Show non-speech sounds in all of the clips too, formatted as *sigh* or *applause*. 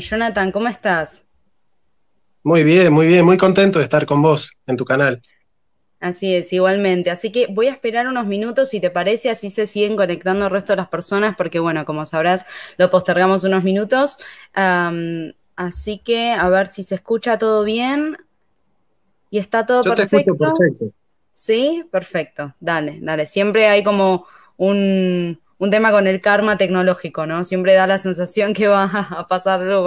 Jonathan, ¿cómo estás? Muy bien, muy bien, muy contento de estar con vos en tu canal. Así es, igualmente. Así que voy a esperar unos minutos, si te parece, así se siguen conectando el resto de las personas, porque bueno, como sabrás, lo postergamos unos minutos. así que a ver si se escucha todo bien. Y está todo perfecto. perfecto. Sí, perfecto. Dale, dale. Siempre hay como un, un tema con el karma tecnológico, ¿no? Siempre da la sensación que va a pasar algo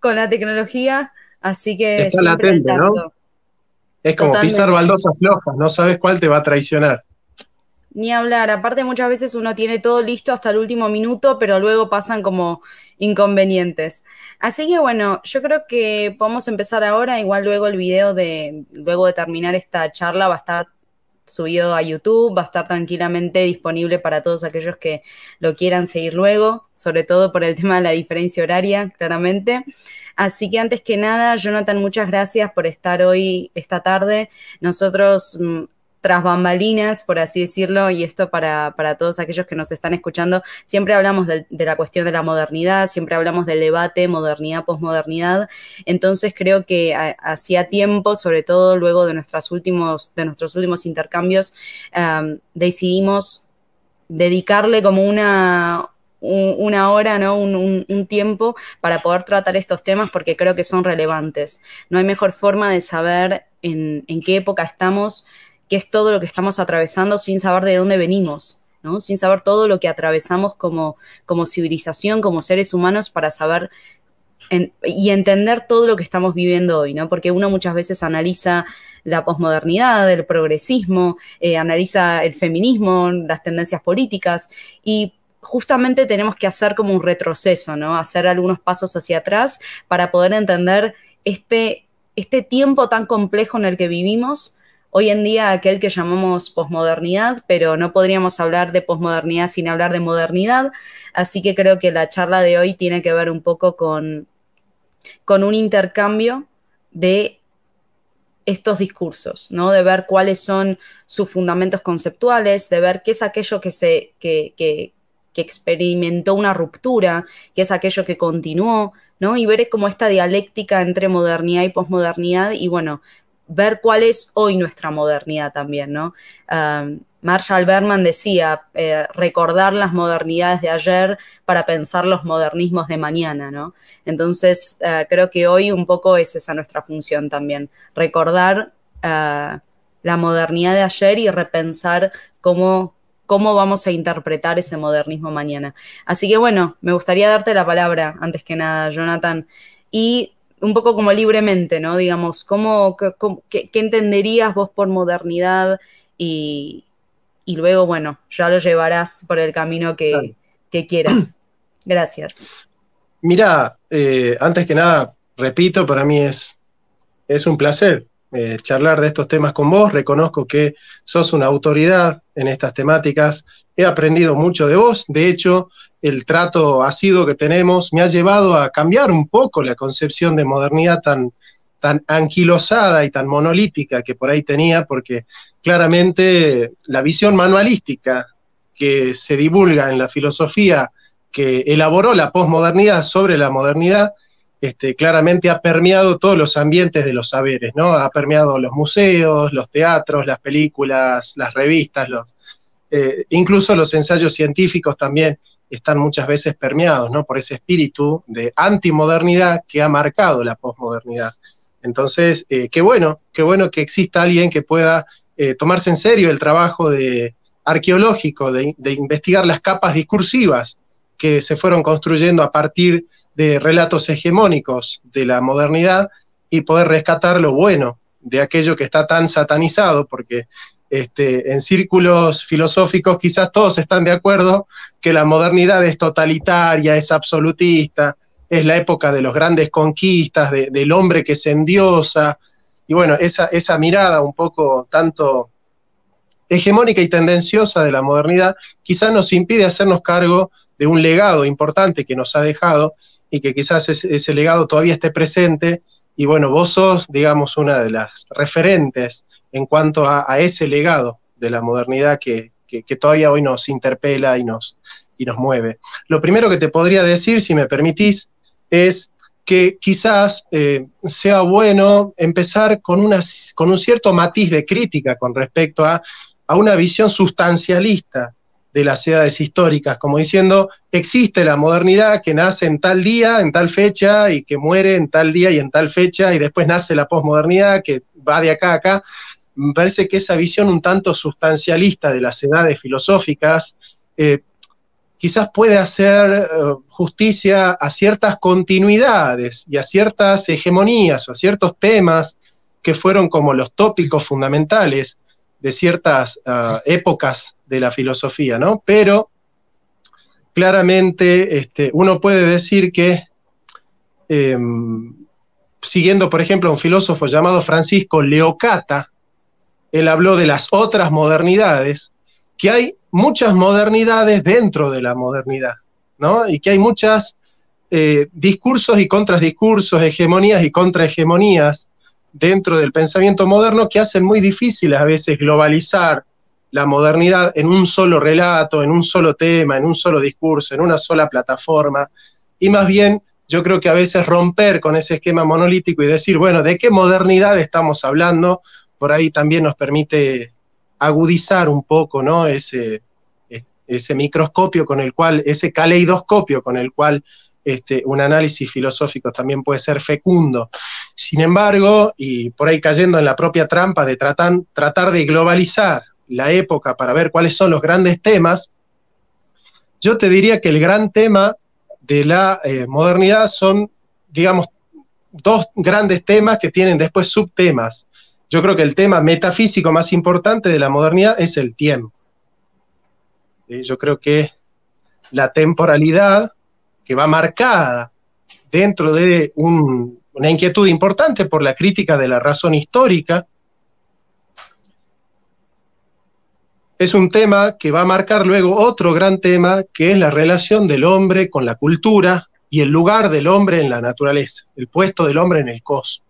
con, la tecnología, así que... Está latente, ¿no? Es como pisar baldosas flojas, no sabes cuál te va a traicionar. Ni hablar, aparte muchas veces uno tiene todo listo hasta el último minuto, pero luego pasan como inconvenientes. Así que bueno, yo creo que podemos empezar ahora, igual luego el video de, luego de terminar esta charla va a estar subido a YouTube, va a estar tranquilamente disponible para todos aquellos que lo quieran seguir luego, sobre todo por el *laughs* tema de la diferencia horaria, claramente. Así que antes que nada, Jonathan, muchas gracias por estar hoy, esta tarde. Nosotros mm, tras bambalinas, por así decirlo, y esto para, todos aquellos que nos están escuchando, siempre hablamos de, la cuestión de la modernidad, siempre hablamos del debate modernidad, posmodernidad, entonces creo que hacía tiempo, sobre todo luego de, nuestros últimos, de nuestros últimos intercambios, decidimos dedicarle como una, una hora, ¿no? Un, tiempo para poder tratar estos temas porque creo que son relevantes. No hay mejor forma de saber en qué época estamos es todo lo que estamos atravesando sin saber de dónde venimos, sin saber todo lo que atravesamos como, civilización, como seres humanos, para saber y entender todo lo que estamos viviendo hoy, ¿no? Porque uno muchas veces analiza la posmodernidad, el progresismo, eh, analiza el feminismo, las tendencias políticas, y justamente tenemos que hacer como un retroceso, ¿no? Hacer algunos pasos hacia atrás para poder entender este, este tiempo tan complejo en el que vivimos, hoy en día aquel que llamamos posmodernidad, pero no podríamos hablar de posmodernidad sin hablar de modernidad, así que creo que la charla de hoy tiene que ver un poco con, con un intercambio de estos discursos, ¿no? De ver cuáles son sus fundamentos conceptuales, de ver qué es aquello que se, que, que, experimentó una ruptura, qué es aquello que continuó, ¿no? Y ver como esta dialéctica entre modernidad y posmodernidad, y bueno, ver cuál es hoy nuestra modernidad también, ¿no? Marshall Berman decía, eh, recordar las modernidades de ayer para pensar los modernismos de mañana, ¿no? Entonces, eh, creo que hoy un poco es esa nuestra función también, recordar eh, la modernidad de ayer y repensar cómo, cómo vamos a interpretar ese modernismo mañana. Así que bueno, me gustaría darte la palabra, antes que nada, Jonathan, y un poco como libremente, ¿no? Digamos, ¿cómo, qué, entenderías vos por modernidad? Y, luego, bueno, ya lo llevarás por el camino que, quieras. *clears throat* Gracias. Mira, eh, antes que nada, repito, para mí es, es un placer eh, charlar de estos temas con vos. Reconozco que sos una autoridad en estas temáticas he aprendido mucho de vos. De hecho, el trato ácido que tenemos me ha llevado a cambiar un poco la concepción de modernidad tan, tan anquilosada y tan monolítica que por ahí tenía, porque claramente la visión manualística que se divulga en la filosofía que elaboró la posmodernidad sobre la modernidad, este, claramente ha permeado todos los ambientes de los saberes, ¿no? Ha permeado los museos, los teatros, las películas, las revistas, los, eh, incluso los ensayos científicos también están muchas veces permeados ¿no? por ese espíritu de antimodernidad que ha marcado la posmodernidad. Entonces, eh, qué bueno, qué bueno que exista alguien que pueda eh, tomarse en serio el trabajo de, arqueológico de, de, investigar las capas discursivas que se fueron construyendo a partir de relatos hegemónicos de la modernidad y poder rescatar lo bueno de aquello que está tan satanizado, porque este, en círculos filosóficos quizás todos están de acuerdo que la modernidad es totalitaria, es absolutista, es la época de los grandes conquistas, del hombre que se endiosa, y bueno, esa, mirada un poco tanto hegemónica y tendenciosa de la modernidad quizás nos impide hacernos cargo de un legado importante que nos ha dejado y que quizás ese, ese legado todavía esté presente. Y bueno, vos sos, digamos, una de las referentes en cuanto a, ese legado de la modernidad que, todavía hoy nos interpela y nos, nos mueve. Lo primero que te podría decir, si me permitís, es que quizás eh, sea bueno empezar con, una, con un cierto matiz de crítica con respecto a, a una visión sustancialista de las edades históricas, como diciendo, existe la modernidad que nace en tal día, en tal fecha, y que muere en tal día y en tal fecha, y después nace la posmodernidad que va de acá a acá me parece que esa visión un tanto sustancialista de las edades filosóficas eh, quizás puede hacer eh, justicia a ciertas continuidades y a ciertas hegemonías o a ciertos temas que fueron como los tópicos fundamentales de ciertas ah, épocas de la filosofía, ¿no? Pero claramente este, uno puede decir que, em, siguiendo por ejemplo a un filósofo llamado Francisco Leocata, él habló de las otras modernidades, que hay muchas modernidades dentro de la modernidad, ¿no? Y que hay muchas eh, discursos y contradiscursos, hegemonías y contrahegemonías dentro del pensamiento moderno que hacen muy difícil a veces globalizar la modernidad en un solo relato, en un solo tema, en un solo discurso, en una sola plataforma, y más bien yo creo que a veces romper con ese esquema monolítico y decir, bueno, ¿de qué modernidad estamos hablando? por ahí también nos permite agudizar un poco ¿no? ese, eh, ese microscopio con el cual, ese caleidoscopio con el cual este, un análisis filosófico también puede ser fecundo. Sin embargo, y por ahí cayendo en la propia trampa de tratar de globalizar la época para ver cuáles son los grandes temas, yo te diría que el gran tema de la eh, modernidad son, digamos, dos grandes temas que tienen después subtemas. Yo creo que el tema metafísico más importante de la modernidad es el tiempo. Eh, yo creo que la temporalidad que va marcada dentro de una inquietud importante por la crítica de la razón histórica, es un tema que va a marcar luego otro gran tema, que es la relación del hombre con la cultura y el lugar del hombre en la naturaleza, el puesto del hombre en el cosmos.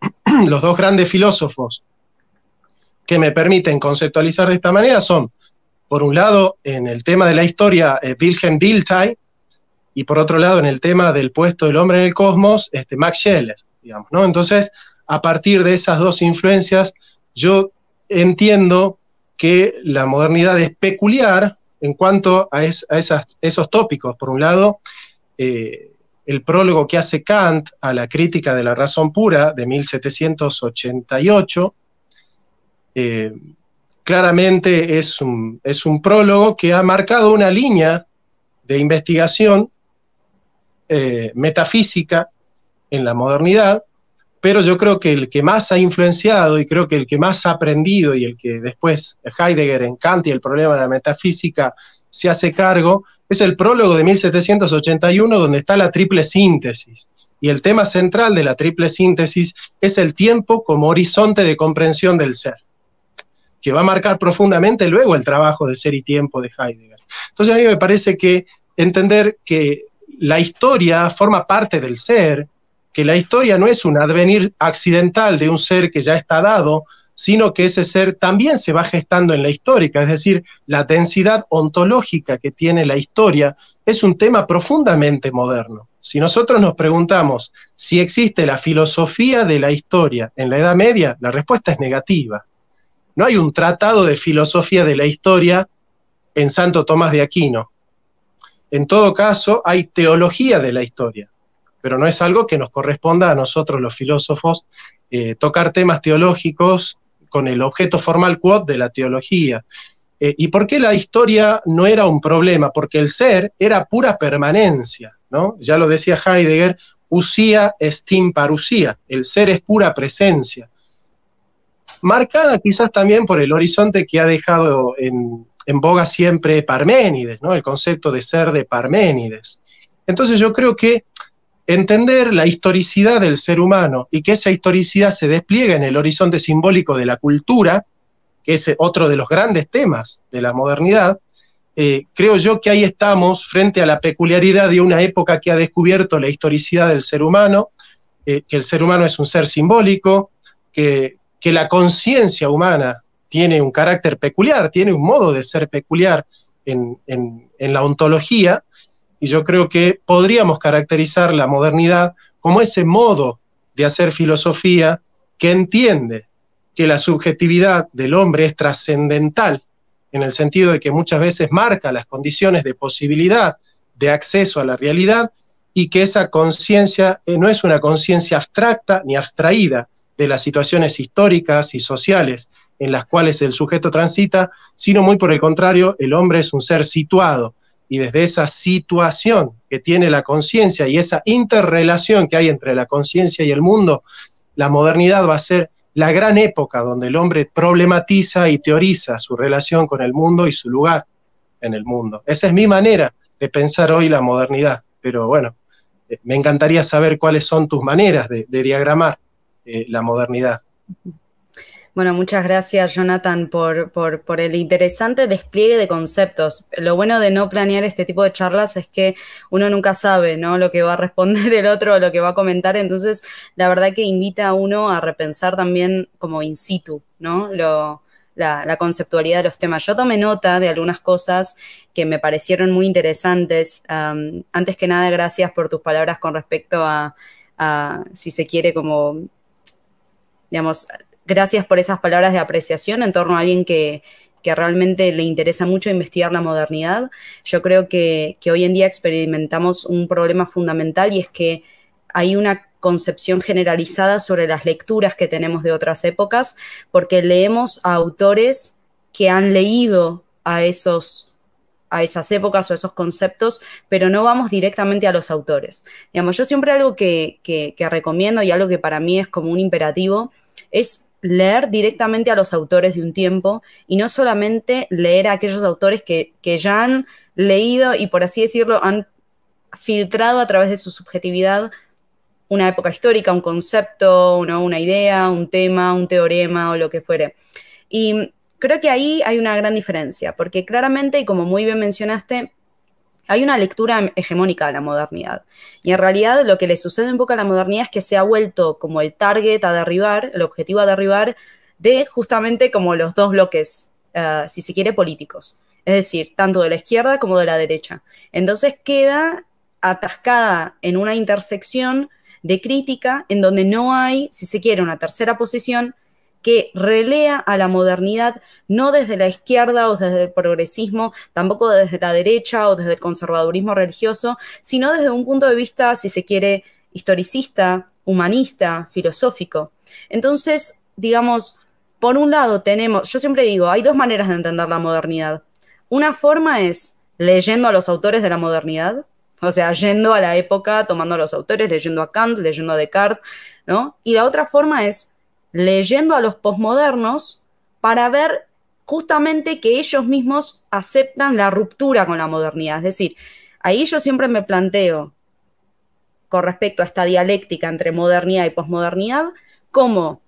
*clears throat* los dos grandes filósofos que me permiten conceptualizar de esta manera son, por un lado, en el tema de la historia, eh, Wilhelm Bildtay, y por otro lado, en el tema del puesto del hombre en el cosmos, este, Max Scheler, digamos, Entonces, a partir de esas dos influencias, yo entiendo que la modernidad es peculiar en cuanto a, esas, esos tópicos. Por un lado, eh, el prólogo que hace Kant a la crítica de la razón pura de 1788. Eh, claramente es un, es un prólogo que ha marcado una línea de investigación eh, metafísica en la modernidad, pero yo creo que el que más ha influenciado y creo que el que más ha aprendido y el que después Heidegger en Kant y el problema de la metafísica se hace cargo, es el prólogo de 1781 donde está la triple síntesis. Y el tema central de la triple síntesis es el tiempo como horizonte de comprensión del ser, que va a marcar profundamente luego el trabajo de ser y tiempo de Heidegger. Entonces a mí me parece que entender que la historia forma parte del ser, que la historia no es un advenir accidental de un ser que ya está dado, sino que ese ser también se va gestando en la histórica, es decir, la densidad ontológica que tiene la historia es un tema profundamente moderno. Si nosotros nos preguntamos si existe la filosofía de la historia en la Edad Media, la respuesta es negativa. No hay un tratado de filosofía de la historia en Santo Tomás de Aquino. En todo caso, hay teología de la historia, pero no es algo que nos corresponda a nosotros los filósofos eh, tocar temas teológicos con el objeto formal quod de la teología. Eh, ¿Y por qué la historia no era un problema? Porque el ser era pura permanencia, ¿no? Ya lo decía Heidegger, usía estim usía. el ser es pura presencia. Marcada quizás también por el horizonte que ha dejado en, boga siempre Parménides, ¿no? El concepto de ser de Parménides. Entonces yo creo que entender la historicidad del ser humano y que esa historicidad se despliega en el horizonte simbólico de la cultura, que es otro de los grandes temas de la modernidad, eh, creo yo que ahí estamos frente a la peculiaridad de una época que ha descubierto la historicidad del ser humano, eh, que el ser humano es un ser simbólico, que, la conciencia humana tiene un carácter peculiar, tiene un modo de ser peculiar en, en la ontología, y yo creo que podríamos caracterizar la modernidad como ese modo de hacer filosofía que entiende que la subjetividad del hombre es trascendental, en el sentido de que muchas veces marca las condiciones de posibilidad de acceso a la realidad y que esa conciencia eh, no es una conciencia abstracta ni abstraída de las situaciones históricas y sociales en las cuales el sujeto transita, sino muy por el contrario, el hombre es un ser situado, y desde esa situación que tiene la conciencia y esa interrelación que hay entre la conciencia y el mundo, la modernidad va a ser la gran época donde el hombre problematiza y teoriza su relación con el mundo y su lugar en el mundo. Esa es mi manera de pensar hoy la modernidad, pero bueno, eh, me encantaría saber cuáles son tus maneras de, diagramar eh, la modernidad. Bueno, muchas gracias Jonathan por, por, el interesante despliegue de conceptos. Lo bueno de no planear este tipo de charlas es que uno nunca sabe lo que va a responder el otro o lo que va a comentar, entonces la verdad que invita a uno a repensar también como in situ ¿no? la, conceptualidad de los temas. Yo tomé nota de algunas cosas que me parecieron muy interesantes. antes que nada, gracias por tus palabras con respecto a, a si se quiere como digamos, gracias por esas palabras de apreciación en torno a alguien que, que realmente le interesa mucho investigar la modernidad. Yo creo que, que, hoy en día experimentamos un problema fundamental y es que hay una concepción generalizada sobre las lecturas que tenemos de otras épocas, porque leemos a autores que han leído a esos a esas épocas o esos conceptos, pero no vamos directamente a los autores. Digamos, yo siempre algo que, que, que recomiendo y algo que para mí es como un imperativo es leer directamente a los autores de un tiempo y no solamente leer a aquellos autores que, ya han leído y, por así decirlo, han filtrado a través de su subjetividad una época histórica, un concepto, una idea, un tema, un teorema o lo que fuere. Y creo que ahí hay una gran diferencia, porque claramente, y como muy bien mencionaste, hay una lectura hegemónica de la modernidad. Y en realidad lo que le sucede un poco a la modernidad es que se ha vuelto como el target a derribar, el objetivo a derribar de justamente como los dos bloques, eh, si se quiere, políticos. Es decir, tanto de la izquierda como de la derecha. Entonces queda atascada en una intersección de crítica en donde no hay, si se quiere, una tercera posición que relea a la modernidad no desde la izquierda o desde el progresismo, tampoco desde la derecha o desde el conservadurismo religioso, sino desde un punto de vista, si se quiere, historicista, humanista, filosófico. Entonces, digamos, por un lado tenemos, yo siempre digo, hay dos maneras de entender la modernidad. Una forma es leyendo a los autores de la modernidad, o sea, yendo a la época, tomando a los autores, leyendo a Kant, leyendo a Descartes, ¿no? Y la otra forma es leyendo a los posmodernos para ver justamente que ellos mismos aceptan la ruptura con la modernidad. Es decir, ahí yo siempre me planteo, con respecto a esta dialéctica entre modernidad y posmodernidad, cómo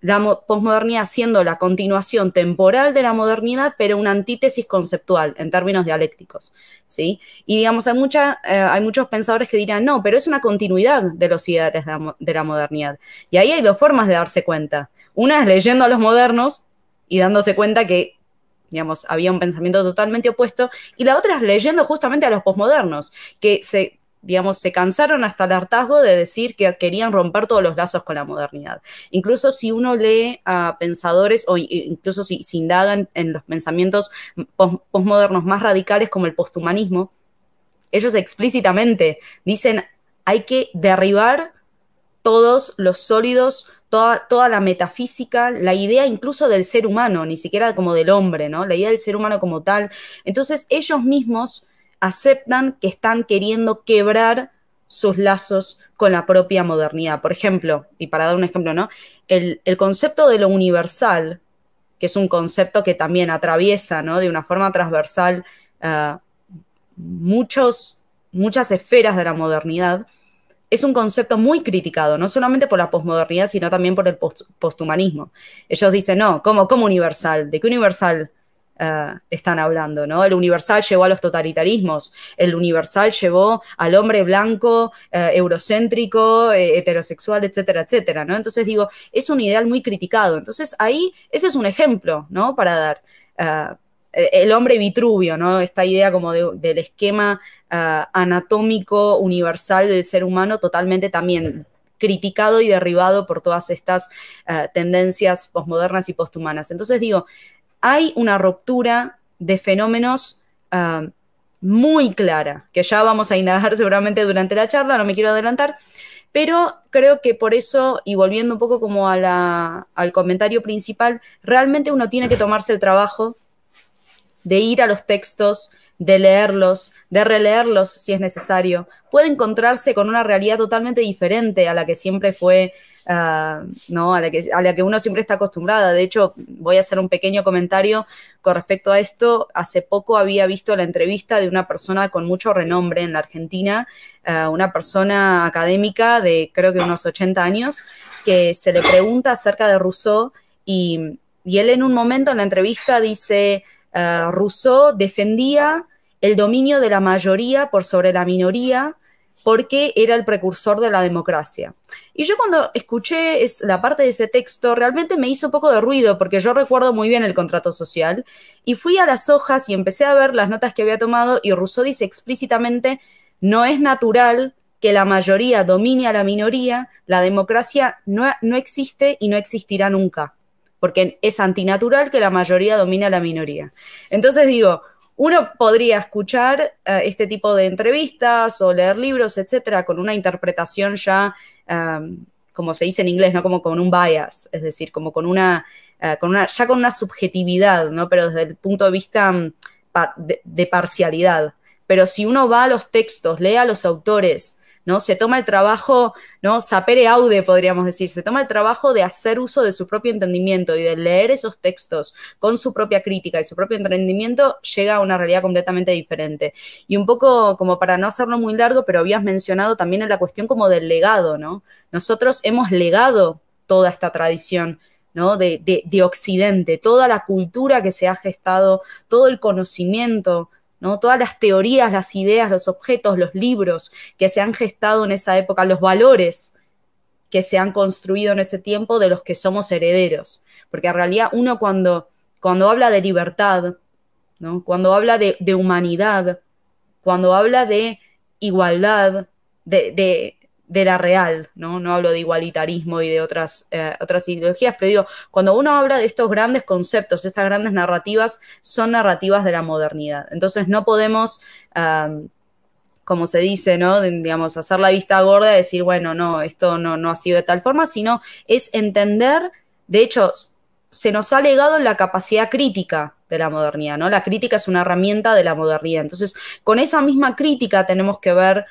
la posmodernidad siendo la continuación temporal de la modernidad, pero una antítesis conceptual en términos dialécticos. ¿sí? Y digamos, hay, eh, muchos pensadores que dirán, no, pero es una continuidad de los ideales de la, modernidad. Y ahí hay dos formas de darse cuenta. Una es leyendo a los modernos y dándose cuenta que digamos, había un pensamiento totalmente opuesto, y la otra es leyendo justamente a los posmodernos, que se digamos, se cansaron hasta el hartazgo de decir que querían romper todos los lazos con la modernidad. Incluso si uno lee a pensadores o incluso si, se indagan en los pensamientos postmodernos más radicales como el posthumanismo, ellos explícitamente dicen hay que derribar todos los sólidos, toda, toda la metafísica, la idea incluso del ser humano, ni siquiera como del hombre, ¿no? La idea del ser humano como tal. Entonces ellos mismos aceptan que están queriendo quebrar sus lazos con la propia modernidad. Por ejemplo, y para dar un ejemplo, ¿no? El, concepto de lo universal, que es un concepto que también atraviesa, ¿no? De una forma transversal eh, muchos, muchas esferas de la modernidad, es un concepto muy criticado, no solamente por la posmodernidad, sino también por el posthumanismo. Ellos dicen, no, ¿cómo, ¿cómo universal? ¿De qué universal eh, están hablando, ¿no? El universal llevó a los totalitarismos, el universal llevó al hombre blanco, eh, eurocéntrico, eh, heterosexual, etcétera, etcétera, ¿no? Entonces digo, es un ideal muy criticado. Entonces ahí, ese es un ejemplo, ¿no? Para dar. E-, el hombre vitruvio, ¿no? Esta idea como del esquema anatómico universal del ser humano totalmente también criticado y derribado por todas estas tendencias posmodernas y posthumanas. Entonces digo, hay una ruptura de fenómenos ah, muy clara, que ya vamos a indagar *laughs* seguramente durante la charla, no me quiero adelantar, pero creo que por eso, y volviendo un poco como al comentario principal, realmente uno tiene que tomarse el trabajo de ir a los textos, de leerlos, de releerlos si es necesario, puede encontrarse con una realidad totalmente diferente a la que siempre fue, ah, ¿no? A la, que, uno siempre está acostumbrada. De hecho, voy a hacer un pequeño comentario con respecto a esto. Hace poco había visto la entrevista de una persona con mucho renombre en la Argentina, ah, una persona académica de creo que unos 80 años, que se le pregunta acerca de Rousseau y, y él en un momento en la entrevista dice eh, Rousseau defendía el dominio de la mayoría por sobre la minoría porque era el precursor de la democracia. Y yo cuando escuché la parte de ese texto realmente me hizo un poco de ruido porque yo recuerdo muy bien el contrato social y fui a las hojas y empecé a ver las notas que había tomado y Rousseau dice explícitamente, no es natural que la mayoría domine a la minoría, la democracia no existe y no existirá nunca porque es antinatural que la mayoría domina a la minoría. Entonces digo, uno podría escuchar eh, este tipo de entrevistas o leer libros, etcétera, con una interpretación ya, em, como se dice en inglés, ¿no? Como con un bias, es decir, como con una, eh, con una ya con una subjetividad, ¿no? Pero desde el punto de vista mm, de, de, parcialidad. Pero si uno va a los textos, lee a los autores, ¿no? Se toma el trabajo, ¿no? Sapere aude, podríamos decir, se toma el trabajo de hacer uso de su propio entendimiento y de leer esos textos con su propia crítica y su propio entendimiento, llega a una realidad completamente diferente. Y un poco como para no hacerlo muy largo, pero habías mencionado también en la cuestión como del legado, ¿no? Nosotros hemos legado toda esta tradición ¿no? De, de, de, Occidente, toda la cultura que se ha gestado, todo el conocimiento Todas las teorías, las ideas, los objetos, los libros que se han gestado en esa época, los valores que se han construido en ese tiempo de los que somos herederos. Porque en realidad uno cuando, cuando habla de libertad, cuando habla de, humanidad, cuando habla de igualdad, de, de la real, ¿no? No hablo de igualitarismo y de otras, eh, otras ideologías, pero digo, cuando uno habla de estos grandes conceptos, estas grandes narrativas, son narrativas de la modernidad. Entonces no podemos, como se dice, ¿no? digamos, hacer la vista gorda y decir, bueno, no, esto no, no ha sido de tal forma, sino es entender, de hecho, se nos ha legado la capacidad crítica de la modernidad, ¿no? La crítica es una herramienta de la modernidad. Entonces, con esa misma crítica tenemos que ver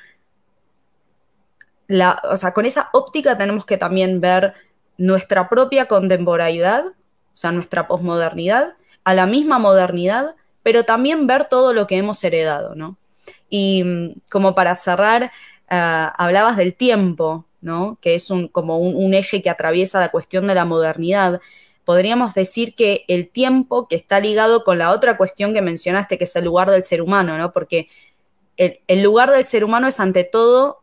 o sea, con esa óptica tenemos que también ver nuestra propia contemporaneidad, o sea, nuestra posmodernidad, a la misma modernidad, pero también ver todo lo que hemos heredado, ¿no? Y mm, como para cerrar, eh, hablabas del tiempo, ¿no? Que es como un, eje que atraviesa la cuestión de la modernidad. Podríamos decir que el tiempo que está ligado con la otra cuestión que mencionaste, que es el lugar del ser humano, ¿no? Porque el, el, lugar del ser humano es ante todo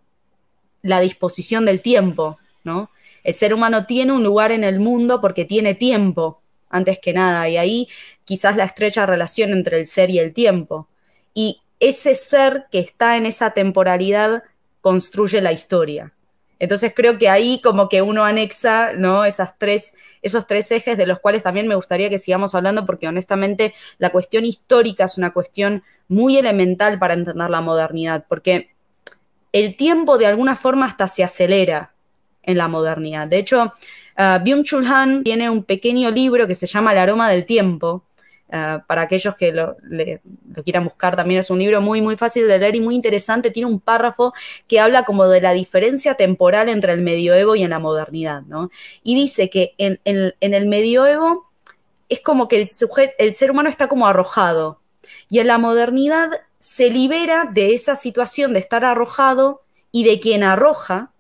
la disposición del tiempo, ¿no? El ser humano tiene un lugar en el mundo porque tiene tiempo, antes que nada, y ahí quizás la estrecha relación entre el ser y el tiempo. Y ese ser que está en esa temporalidad construye la historia. Entonces creo que ahí como que uno anexa, ¿no? Esas tres, esos tres ejes de los cuales también me gustaría que sigamos hablando, porque honestamente la cuestión histórica es una cuestión muy elemental para entender la modernidad, porque el tiempo de alguna forma hasta se acelera en la modernidad. De hecho, eh, Byung-Chul Han tiene un pequeño libro que se llama El aroma del tiempo. Eh, para aquellos que lo, quieran buscar, también es un libro muy, muy fácil de leer y muy interesante. Tiene un párrafo que habla como de la diferencia temporal entre el medioevo y en la modernidad, ¿no? Y dice que en, el medioevo es como que el ser humano está como arrojado y en la modernidad se libera de esa situación de estar arrojado y de quien arroja,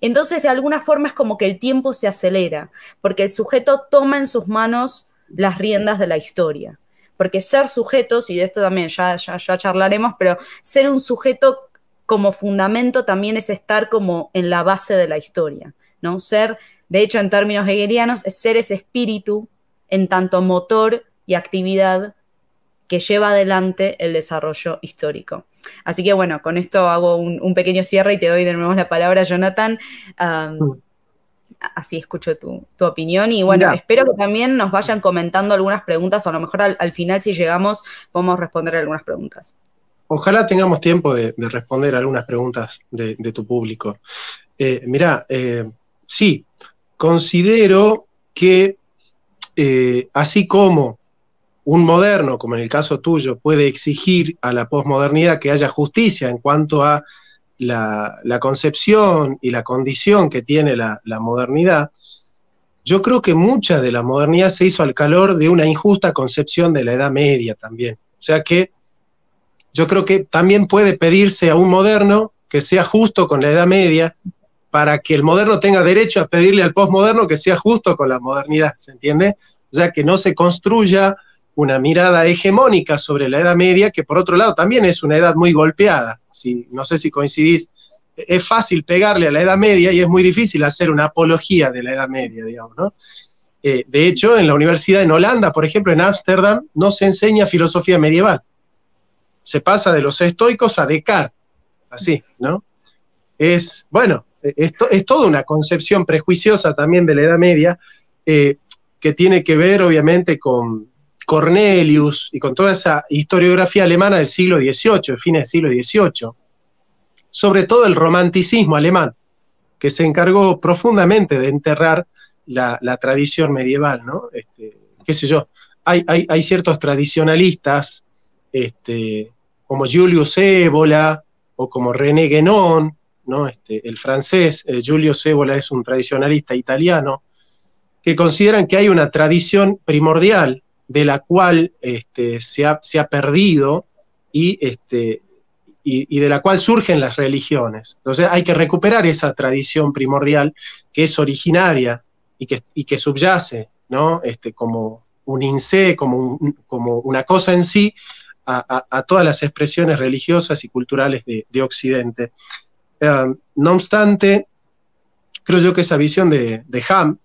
entonces de alguna forma es como que el tiempo se acelera, porque el sujeto toma en sus manos las riendas de la historia. Porque ser sujetos, y de esto también ya, ya, charlaremos, pero ser un sujeto como fundamento también es estar como en la base de la historia, ¿no? Ser, de hecho en términos hegelianos, es ser ese espíritu en tanto motor y actividad que lleva adelante el desarrollo histórico. Así que bueno, con esto hago un, pequeño cierre y te doy de nuevo la palabra, Jonathan. Mm. así escucho tu, opinión y bueno, espero que también nos vayan comentando algunas preguntas o a lo mejor al, final si llegamos podemos responder algunas preguntas. Ojalá tengamos tiempo de, responder algunas preguntas de, tu público. Eh, mirá, eh, sí, considero que eh, así como un moderno, como en el caso tuyo, puede exigir a la posmodernidad que haya justicia en cuanto a la, concepción y la condición que tiene la, la, modernidad, yo creo que mucha de la modernidad se hizo al calor de una injusta concepción de la Edad Media también. O sea que yo creo que también puede pedirse a un moderno que sea justo con la Edad Media para que el moderno tenga derecho a pedirle al posmoderno que sea justo con la modernidad, ¿se entiende? O sea, que no se construya una mirada hegemónica sobre la Edad Media, que por otro lado también es una edad muy golpeada. Si, no sé si coincidís, es fácil pegarle a la Edad Media y es muy difícil hacer una apología de la Edad Media, digamos, ¿no? Eh, de hecho, en la universidad en Holanda, por ejemplo, en Ámsterdam, no se enseña filosofía medieval. Se pasa de los estoicos a Descartes, así, ¿no? Es, bueno, es, es toda una concepción prejuiciosa también de la Edad Media, eh, que tiene que ver, obviamente, con, Cornelius y con toda esa historiografía alemana del siglo XVIII, fin del siglo XVIII, sobre todo el romanticismo alemán, que se encargó profundamente de enterrar la, tradición medieval, ¿no? Este, qué sé yo, hay, ciertos tradicionalistas, este, como Julius Ébola o como René Guénon, ¿no? Este, el francés, eh, Julius Giulio es un tradicionalista italiano, que consideran que hay una tradición primordial de la cual este, se, ha, se, ha, perdido y, este, y, de la cual surgen las religiones. Entonces hay que recuperar esa tradición primordial que es originaria y que, que subyace ¿no? este, como un INSE, como, como una cosa en sí, a, todas las expresiones religiosas y culturales de, Occidente. Eh, no obstante, creo yo que esa visión de, de Ham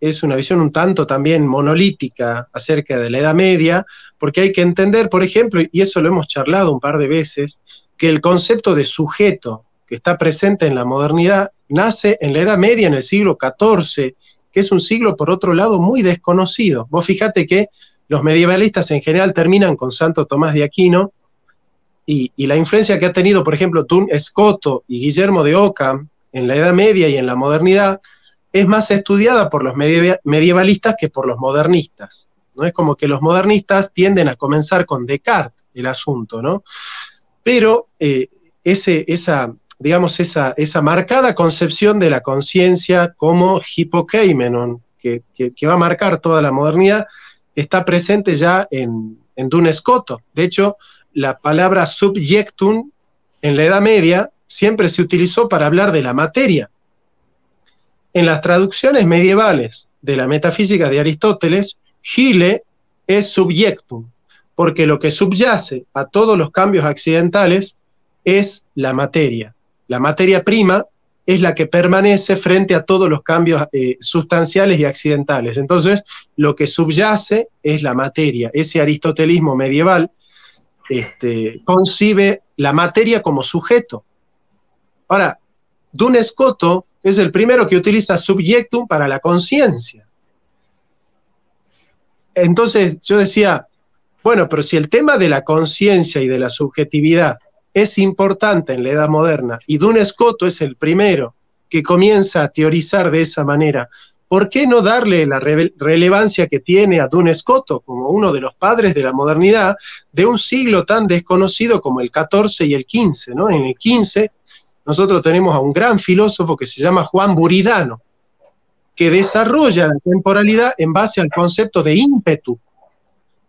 es una visión un tanto también monolítica acerca de la Edad Media, porque hay que entender, por ejemplo, y eso lo hemos charlado un par de veces, que el concepto de sujeto que está presente en la modernidad nace en la Edad Media, en el siglo XIV, que es un siglo, por otro lado, muy desconocido. Vos fijate que los medievalistas en general terminan con Santo Tomás de Aquino, y, la influencia que ha tenido, por ejemplo, Tun Escoto y Guillermo de Ockham en la Edad Media y en la modernidad, es más estudiada por los medievalistas que por los modernistas. ¿no? Es como que los modernistas tienden a comenzar con Descartes el asunto, ¿no? Pero eh, ese, esa, digamos, esa, esa marcada concepción de la conciencia como hipokeimenon, que, va a marcar toda la modernidad, está presente ya en, en Dun De hecho, la palabra subjectum en la Edad Media siempre se utilizó para hablar de la materia, en las traducciones medievales de la metafísica de Aristóteles, Gile es subjectum, porque lo que subyace a todos los cambios accidentales es la materia. La materia prima es la que permanece frente a todos los cambios eh, sustanciales y accidentales. Entonces, lo que subyace es la materia. Ese aristotelismo medieval este, concibe la materia como sujeto. Ahora, Dunes es el primero que utiliza subjectum para la conciencia. Entonces yo decía, bueno, pero si el tema de la conciencia y de la subjetividad es importante en la edad moderna y Dun Escoto es el primero que comienza a teorizar de esa manera, ¿por qué no darle la relevancia que tiene a Dun Escoto como uno de los padres de la modernidad de un siglo tan desconocido como el 14 y el 15? ¿no? En el 15 nosotros tenemos a un gran filósofo que se llama Juan Buridano, que desarrolla la temporalidad en base al concepto de ímpetu.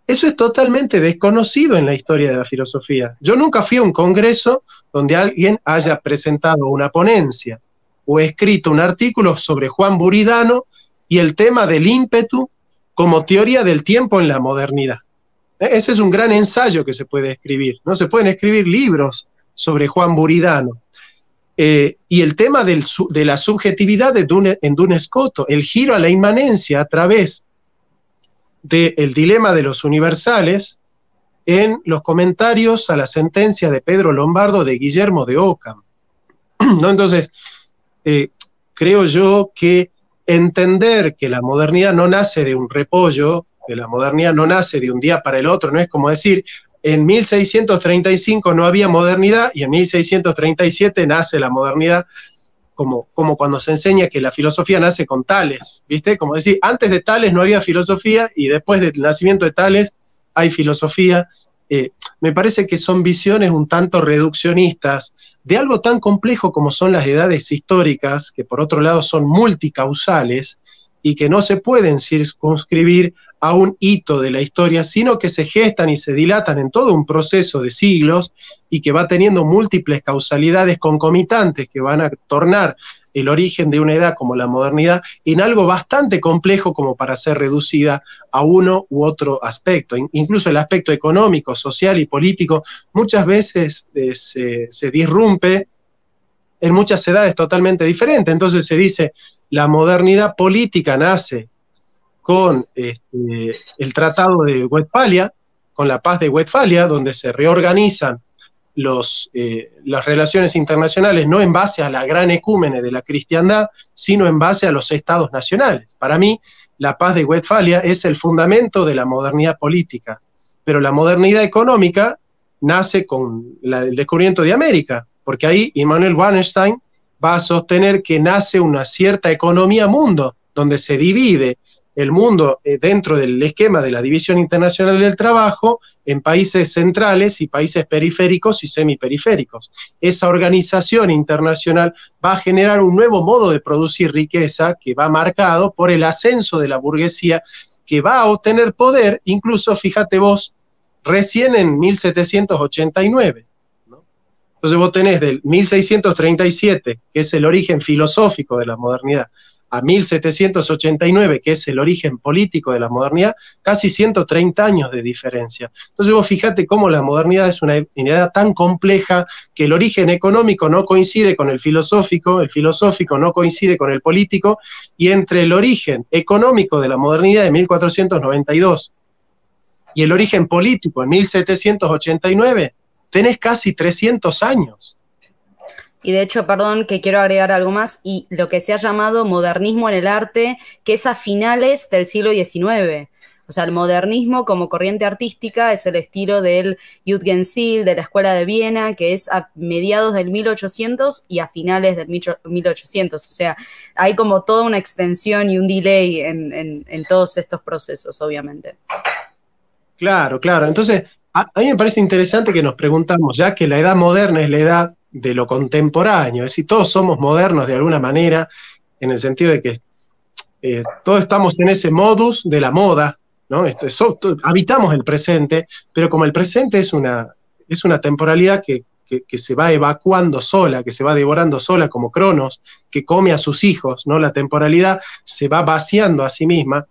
Eso es totalmente desconocido en la historia de la filosofía. Yo nunca fui a un congreso donde alguien haya presentado una ponencia o escrito un artículo sobre Juan Buridano y el tema del ímpetu como teoría del tiempo en la modernidad. E-, ese es un gran ensayo que se puede escribir. No se pueden escribir libros sobre Juan Buridano. Eh, y el tema de la subjetividad de en Dune Scotto, el giro a la inmanencia a través del dilema de los universales en los comentarios a la sentencia de Pedro Lombardo de Guillermo de Ockham. *clears throat* ¿No? Entonces, eh, creo yo que entender que la modernidad no nace de un repollo, que la modernidad no nace de un día para el otro, no es como decir, en 1635 no había modernidad y en 1637 nace la modernidad, como, como cuando se enseña que la filosofía nace con Tales, ¿viste? Como decir, antes de Tales no había filosofía y después del nacimiento de Tales hay filosofía. Eh, me parece que son visiones un tanto reduccionistas de algo tan complejo como son las edades históricas, que por otro lado son multicausales y que no se pueden circunscribir a un hito de la historia, sino que se gestan y se dilatan en todo un proceso de siglos y que va teniendo múltiples causalidades concomitantes que van a tornar el origen de una edad como la modernidad en algo bastante complejo como para ser reducida a uno u otro aspecto. Incluso el aspecto económico, social y político muchas veces eh, se, se disrumpe en muchas edades totalmente diferentes. Entonces se dice, la modernidad política nace con este, el Tratado de Westfalia, con la paz de Westfalia, donde se reorganizan eh, las relaciones internacionales no en base a la gran ecúmene de la cristiandad, sino en base a los estados nacionales. Para mí, la paz de Westfalia es el fundamento de la modernidad política, pero la modernidad económica nace con el descubrimiento de América, porque ahí Immanuel Wallenstein va a sostener que nace una cierta economía mundo, donde se divide el mundo eh, dentro del esquema de la División Internacional del Trabajo en países centrales y países periféricos y semiperiféricos. Esa organización internacional va a generar un nuevo modo de producir riqueza que va marcado por el ascenso de la burguesía que va a obtener poder, incluso, fíjate vos, recién en 1789. Entonces vos tenés del 1637, que es el origen filosófico de la modernidad, a 1789, que es el origen político de la modernidad, casi 130 años de diferencia. Entonces vos fíjate cómo la modernidad es una idea tan compleja que el origen económico no coincide con el filosófico, el filosófico no coincide con el político, y entre el origen económico de la modernidad de 1492 y el origen político en 1789, tenés casi 300 años. Y de hecho, perdón, que quiero agregar algo más, y lo que se ha llamado modernismo en el arte, que es a finales del siglo XIX. O sea, el modernismo como corriente artística es el estilo del Jugendstil, de la Escuela de Viena, que es a mediados del 1800 y a finales del 1800. O sea, hay como toda una extensión y un delay en, todos estos procesos, obviamente. Claro, claro. Entonces, a mí me parece interesante que nos preguntamos, ya que la edad moderna es la edad de lo contemporáneo, es decir, todos somos modernos de alguna manera, en el sentido de que eh, todos estamos en ese modus de la moda, ¿no? Este, habitamos el presente, pero como el presente es una, es una temporalidad que, que, se va evacuando sola, que se va devorando sola como Cronos, que come a sus hijos, ¿no? La temporalidad se va vaciando a sí misma,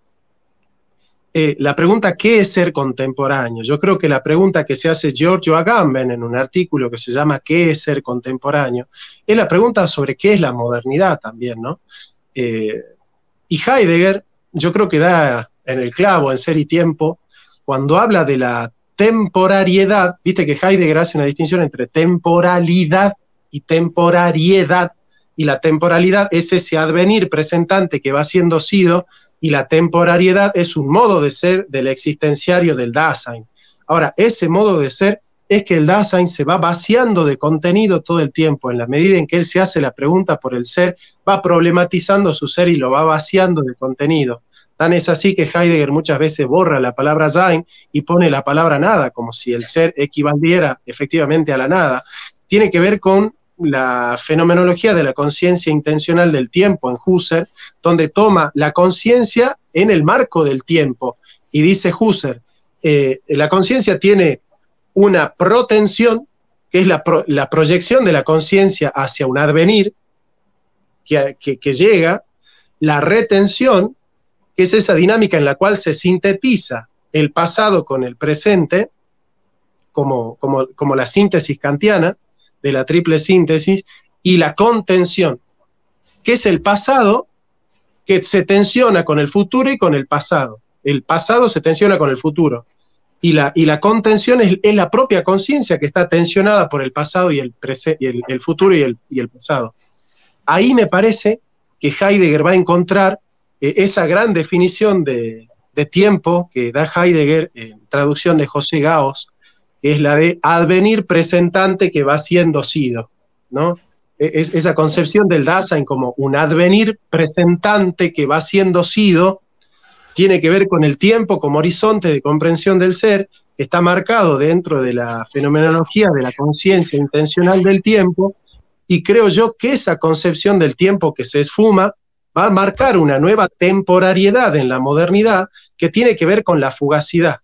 eh, la pregunta ¿qué es ser contemporáneo? Yo creo que la pregunta que se hace Giorgio Agamben en un artículo que se llama ¿qué es ser contemporáneo? es la pregunta sobre qué es la modernidad también, ¿no? Eh, y Heidegger yo creo que da en el clavo, en ser y tiempo, cuando habla de la temporariedad, viste que Heidegger hace una distinción entre temporalidad y temporariedad, y la temporalidad es ese advenir presentante que va siendo sido y la temporariedad es un modo de ser del existenciario del Dasein. Ahora, ese modo de ser es que el Dasein se va vaciando de contenido todo el tiempo. En la medida en que él se hace la pregunta por el ser, va problematizando su ser y lo va vaciando de contenido. Tan es así que Heidegger muchas veces borra la palabra sein y pone la palabra nada, como si el ser equivaliera efectivamente a la nada. Tiene que ver con la fenomenología de la conciencia intencional del tiempo en Husserl, donde toma la conciencia en el marco del tiempo. Y dice Husserl, eh, la conciencia tiene una protensión, que es la, proyección de la conciencia hacia un advenir que, llega, la retención, que es esa dinámica en la cual se sintetiza el pasado con el presente, como, como, la síntesis kantiana, de la triple síntesis y la contención, que es el pasado que se tensiona con el futuro y con el pasado. El pasado se tensiona con el futuro. Y la, y la contención es, la propia conciencia que está tensionada por el pasado y el, y el, futuro y el, pasado. Ahí me parece que Heidegger va a encontrar eh, esa gran definición de, de, tiempo que da Heidegger en traducción de José Gaos que es la de advenir presentante que va siendo sido, ¿no? E, es, esa concepción del Dasein como un advenir presentante que va siendo sido tiene que ver con el tiempo como horizonte de comprensión del ser, está marcado dentro de la fenomenología de la conciencia intencional del tiempo, y creo yo que esa concepción del tiempo que se esfuma va a marcar una nueva temporariedad en la modernidad que tiene que ver con la fugacidad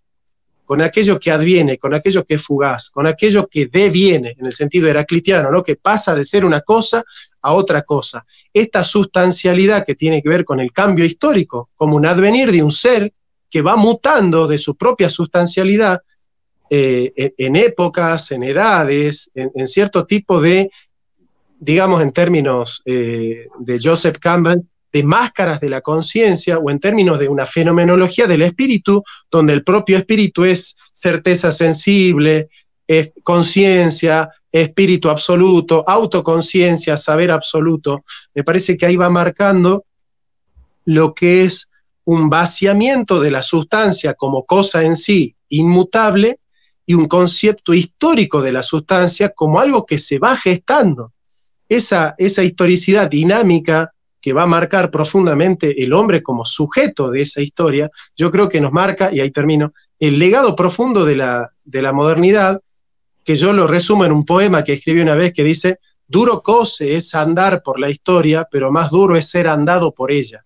con aquello que adviene, con aquello que es fugaz, con aquello que deviene, en el sentido heraclitiano, lo que pasa de ser una cosa a otra cosa. Esta sustancialidad que tiene que ver con el cambio histórico, como un advenir de un ser que va mutando de su propia sustancialidad eh, en épocas, en edades, en, cierto tipo de, digamos en términos eh, de Joseph Campbell, de máscaras de la conciencia o en términos de una fenomenología del espíritu, donde el propio espíritu es certeza sensible, es conciencia, espíritu absoluto, autoconciencia, saber absoluto. Me parece que ahí va marcando lo que es un vaciamiento de la sustancia como cosa en sí inmutable y un concepto histórico de la sustancia como algo que se va gestando. Esa, esa historicidad dinámica que va a marcar profundamente el hombre como sujeto de esa historia, yo creo que nos marca, y ahí termino, el legado profundo de la, de la modernidad, que yo lo resumo en un poema que escribí una vez que dice, duro cose es andar por la historia, pero más duro es ser andado por ella.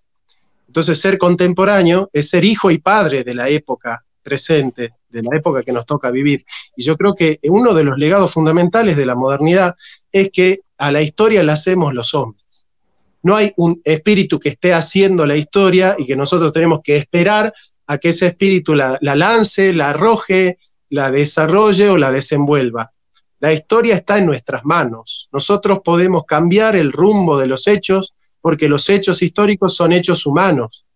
Entonces ser contemporáneo es ser hijo y padre de la época presente, de la época que nos toca vivir. Y yo creo que uno de los legados fundamentales de la modernidad es que a la historia la hacemos los hombres no hay un espíritu que esté haciendo la historia y que nosotros tenemos que esperar a que ese espíritu la, lance, la arroje, la desarrolle o la desenvuelva. La historia está en nuestras manos. Nosotros podemos cambiar el rumbo de los hechos porque los hechos históricos son hechos humanos.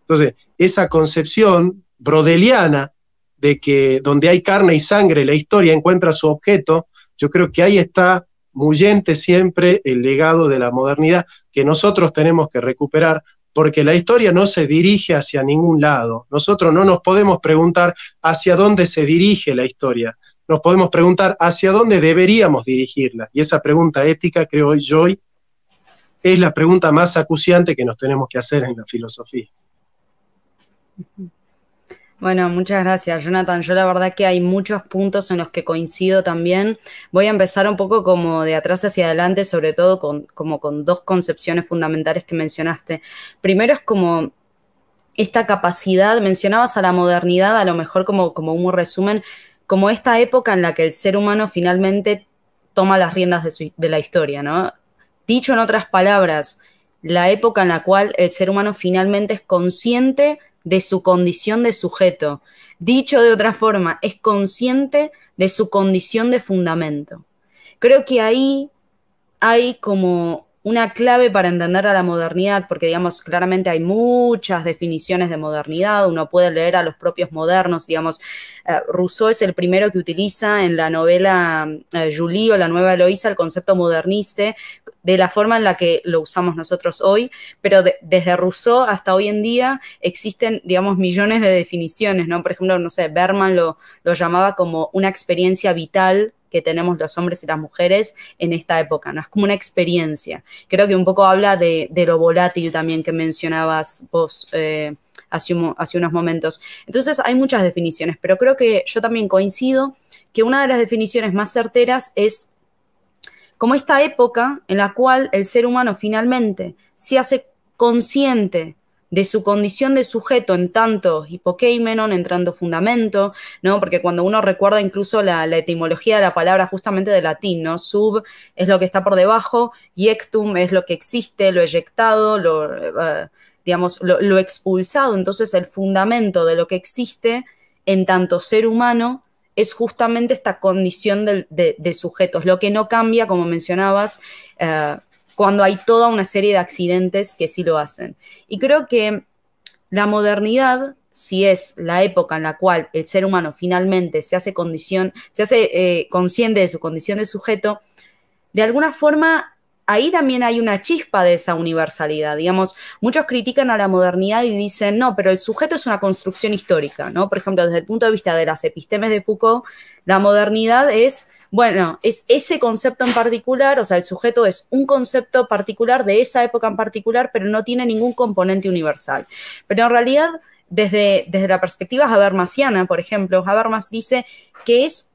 Entonces, esa concepción brodeliana de que donde hay carne y sangre la historia encuentra su objeto, yo creo que ahí está muyente siempre el legado de la modernidad que nosotros tenemos que recuperar porque la historia no se dirige hacia ningún lado. Nosotros no nos podemos preguntar hacia dónde se dirige la historia. Nos podemos preguntar hacia dónde deberíamos dirigirla. Y esa pregunta ética, creo yo, es la pregunta más acuciante que nos tenemos que hacer en la filosofía. Bueno, muchas gracias, Jonathan. Yo la verdad que hay muchos puntos en los que coincido también. Voy a empezar un poco como de atrás hacia adelante, sobre todo con, como con dos concepciones fundamentales que mencionaste. Primero es como esta capacidad, mencionabas a la modernidad, a lo mejor como, como un resumen, como esta época en la que el ser humano finalmente toma las riendas de, de la historia, ¿no? Dicho en otras palabras, la época en la cual el ser humano finalmente es consciente de su condición de sujeto. Dicho de otra forma, es consciente de su condición de fundamento. Creo que ahí hay como una clave para entender a la modernidad, porque digamos, claramente hay muchas definiciones de modernidad, uno puede leer a los propios modernos, digamos, eh, Rousseau es el primero que utiliza en la novela Julio eh, Julie o la nueva Eloísa el concepto moderniste de la forma en la que lo usamos nosotros hoy, pero desde Rousseau hasta hoy en día existen, digamos, millones de definiciones, ¿no? Por ejemplo, no sé, Berman lo, lo llamaba como una experiencia vital que tenemos los hombres y las mujeres en esta época, ¿no? Es como una experiencia. Creo que un poco habla de, lo volátil también que mencionabas vos. Eh, hace, hace unos momentos. Entonces hay muchas definiciones, pero creo que yo también coincido que una de las definiciones más certeras es como esta época en la cual el ser humano finalmente se hace consciente de su condición de sujeto en tanto hipokeimenon, entrando fundamento, ¿no? Porque cuando uno recuerda incluso la, etimología de la palabra justamente de latín, Sub es lo que está por debajo, y ectum es lo que existe, lo eyectado, lo, eh, digamos, lo, expulsado. Entonces el fundamento de lo que existe en tanto ser humano es justamente esta condición de, de, sujetos, lo que no cambia, como mencionabas, eh, cuando hay toda una serie de accidentes que sí lo hacen. Y creo que la modernidad, si es la época en la cual el ser humano finalmente se hace, condición, se hace eh, consciente de su condición de sujeto, de alguna forma ahí también hay una chispa de esa universalidad. Digamos, muchos critican a la modernidad y dicen, no, pero el sujeto es una construcción histórica, ¿no? Por ejemplo, desde el punto de vista de las epistemes de Foucault, la modernidad es bueno, es ese concepto en particular, o sea, el sujeto es un concepto particular de esa época en particular, pero no tiene ningún componente universal. Pero en realidad, desde, desde la perspectiva habermasiana, por ejemplo, Habermas dice que es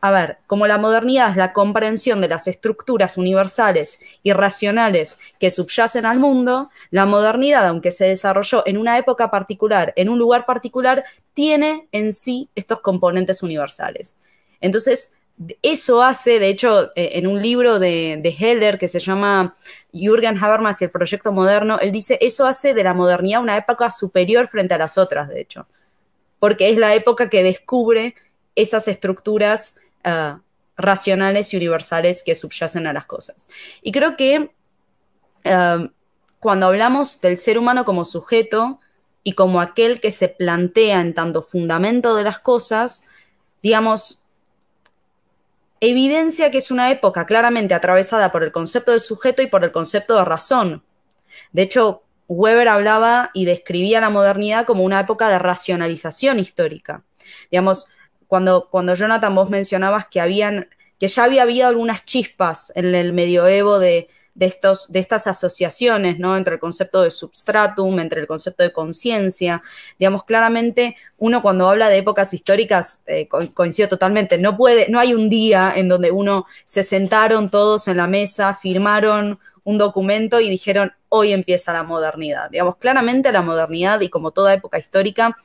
a ver, como la modernidad es la comprensión de las estructuras universales y racionales que subyacen al mundo, la modernidad, aunque se desarrolló en una época particular, en un lugar particular, tiene en sí estos componentes universales. Entonces, eso hace, de hecho, eh, en un libro de, Heller que se llama Jürgen Habermas y el proyecto moderno, él dice, eso hace de la modernidad una época superior frente a las otras, de hecho, porque es la época que descubre esas estructuras eh, racionales y universales que subyacen a las cosas. Y creo que eh, cuando hablamos del ser humano como sujeto y como aquel que se plantea en tanto fundamento de las cosas, digamos, evidencia que es una época claramente atravesada por el concepto de sujeto y por el concepto de razón. De hecho, Weber hablaba y describía la modernidad como una época de racionalización histórica. Digamos, cuando, cuando Jonathan vos mencionabas que habían que ya había habido algunas chispas en el medioevo de, de, estos, de estas asociaciones, ¿no? Entre el concepto de substratum, entre el concepto de conciencia. Digamos, claramente, uno cuando habla de épocas históricas, eh, coincido totalmente, no puede, no hay un día en donde uno se sentaron todos en la mesa, firmaron un documento y dijeron, hoy empieza la modernidad. Digamos, claramente la modernidad y como toda época histórica,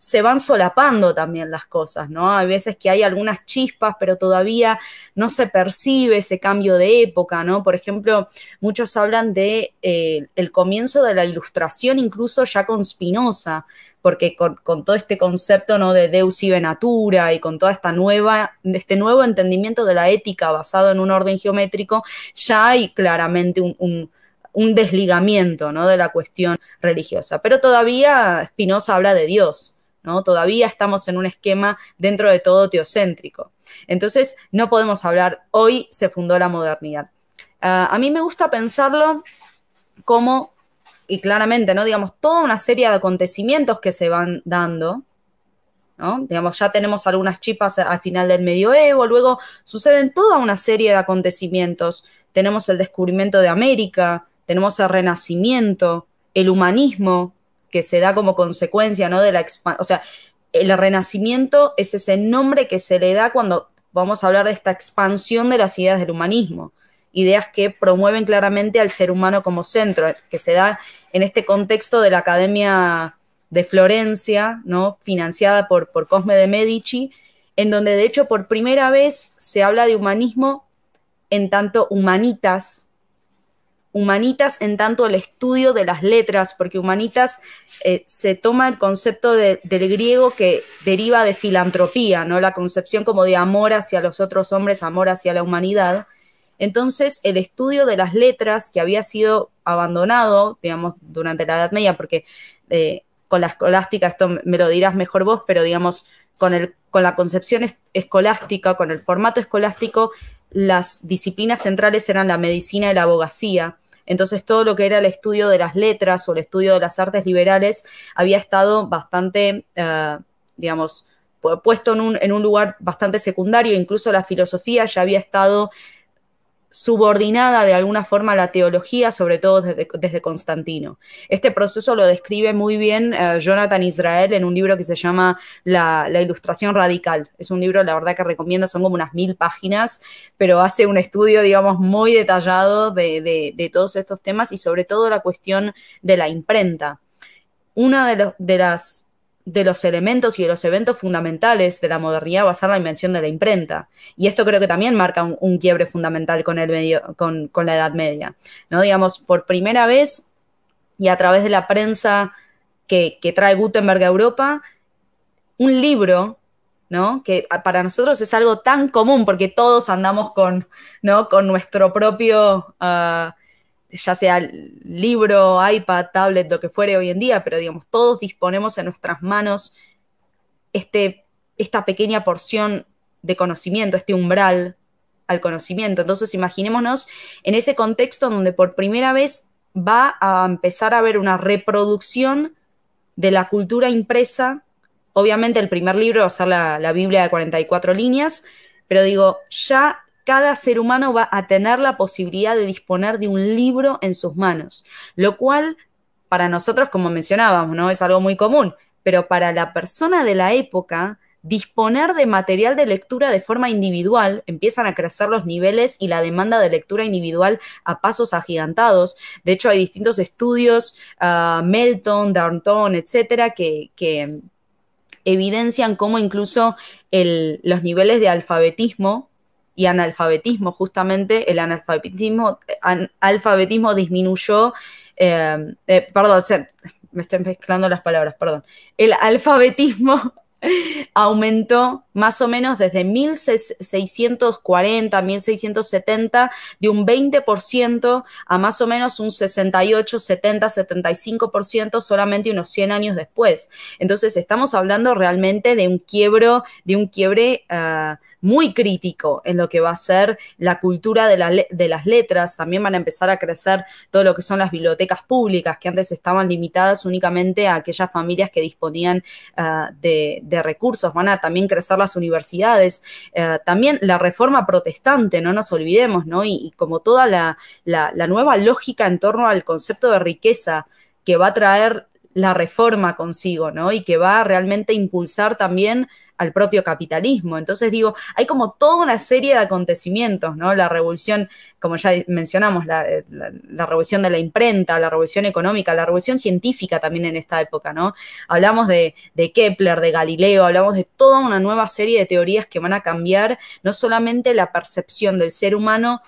se van solapando también las cosas, ¿no? Hay veces que hay algunas chispas, pero todavía no se percibe ese cambio de época, ¿no? Por ejemplo, muchos hablan de eh, el comienzo de la ilustración, incluso ya con Spinoza, porque con, todo este concepto ¿no? de Deus y natura y con toda esta nueva, este nuevo entendimiento de la ética basado en un orden geométrico, ya hay claramente un, un desligamiento ¿no? de la cuestión religiosa. Pero todavía Spinoza habla de Dios. Todavía estamos en un esquema dentro de todo teocéntrico. Entonces, no podemos hablar, hoy se fundó la modernidad. Ah, a mí me gusta pensarlo como, y claramente, ¿no? Digamos, toda una serie de acontecimientos que se van dando, Digamos, ya tenemos algunas chipas al final del medioevo, luego suceden toda una serie de acontecimientos. Tenemos el descubrimiento de América, tenemos el renacimiento, el humanismo, que se da como consecuencia, ¿no? De la o sea, el renacimiento es ese nombre que se le da cuando vamos a hablar de esta expansión de las ideas del humanismo, ideas que promueven claramente al ser humano como centro, que se da en este contexto de la Academia de Florencia, ¿no? financiada por, por Cosme de Medici, en donde de hecho por primera vez se habla de humanismo en tanto humanitas, humanitas en tanto el estudio de las letras, porque humanitas eh, se toma el concepto del griego que deriva de filantropía, ¿no? La concepción como de amor hacia los otros hombres, amor hacia la humanidad. Entonces, el estudio de las letras que había sido abandonado, digamos, durante la Edad Media, porque eh, con la escolástica, esto me lo dirás mejor vos, pero digamos, con el con la concepción escolástica, con el formato escolástico, las disciplinas centrales eran la medicina y la abogacía. Entonces todo lo que era el estudio de las letras o el estudio de las artes liberales había estado bastante, eh, digamos, puesto en un, en un lugar bastante secundario, incluso la filosofía ya había estado subordinada de alguna forma a la teología, sobre todo desde, Constantino. Este proceso lo describe muy bien eh, Jonathan Israel en un libro que se llama la, Ilustración Radical. Es un libro, la verdad, que recomiendo, son como unas mil páginas, pero hace un estudio, digamos, muy detallado de, todos estos temas y sobre todo la cuestión de la imprenta. Una de, de las de los elementos y de los eventos fundamentales de la modernidad basada en la invención de la imprenta. Y esto creo que también marca un, quiebre fundamental con, el con, la Edad Media. ¿no? Digamos, por primera vez y a través de la prensa que, que trae Gutenberg a Europa, un libro ¿no? Que para nosotros es algo tan común porque todos andamos con, ¿no? Con nuestro propio ah, ya sea libro, iPad, tablet, lo que fuere hoy en día, pero digamos, todos disponemos en nuestras manos este, esta pequeña porción de conocimiento, este umbral al conocimiento. Entonces, imaginémonos en ese contexto donde por primera vez va a empezar a haber una reproducción de la cultura impresa. Obviamente el primer libro va a ser la, la Biblia de 44 líneas, pero digo, ya cada ser humano va a tener la posibilidad de disponer de un libro en sus manos, lo cual para nosotros, como mencionábamos, ¿no? es algo muy común, pero para la persona de la época, disponer de material de lectura de forma individual, empiezan a crecer los niveles y la demanda de lectura individual a pasos agigantados. De hecho, hay distintos estudios, ah, Melton, Darnton, etcétera, que, evidencian cómo incluso los niveles de alfabetismo y analfabetismo. Justamente el analfabetismo, alfabetismo disminuyó, em, eh, perdón, me estoy mezclando las palabras, perdón. El alfabetismo *laughs* aumentó más o menos desde 1640, 1670, de un 20% a más o menos un 68, 70, 75% solamente unos 100 años después. Entonces estamos hablando realmente de un quiebro, de un quiebre... Ah, muy crítico en lo que va a ser la cultura de, las letras. También van a empezar a crecer todo lo que son las bibliotecas públicas, que antes estaban limitadas únicamente a aquellas familias que disponían ah, de, recursos. Van a también crecer las universidades. Ah, también la reforma protestante, no nos olvidemos, ¿no? Y, como toda la, la nueva lógica en torno al concepto de riqueza que va a traer la reforma consigo, ¿no? Y que va a realmente impulsar también al propio capitalismo. Entonces digo, hay como toda una serie de acontecimientos, ¿no? La revolución, como ya mencionamos, la, eh, revolución de la imprenta, la revolución económica, la revolución científica también en esta época, ¿no? Hablamos de, Kepler, de Galileo, hablamos de toda una nueva serie de teorías que van a cambiar no solamente la percepción del ser humano,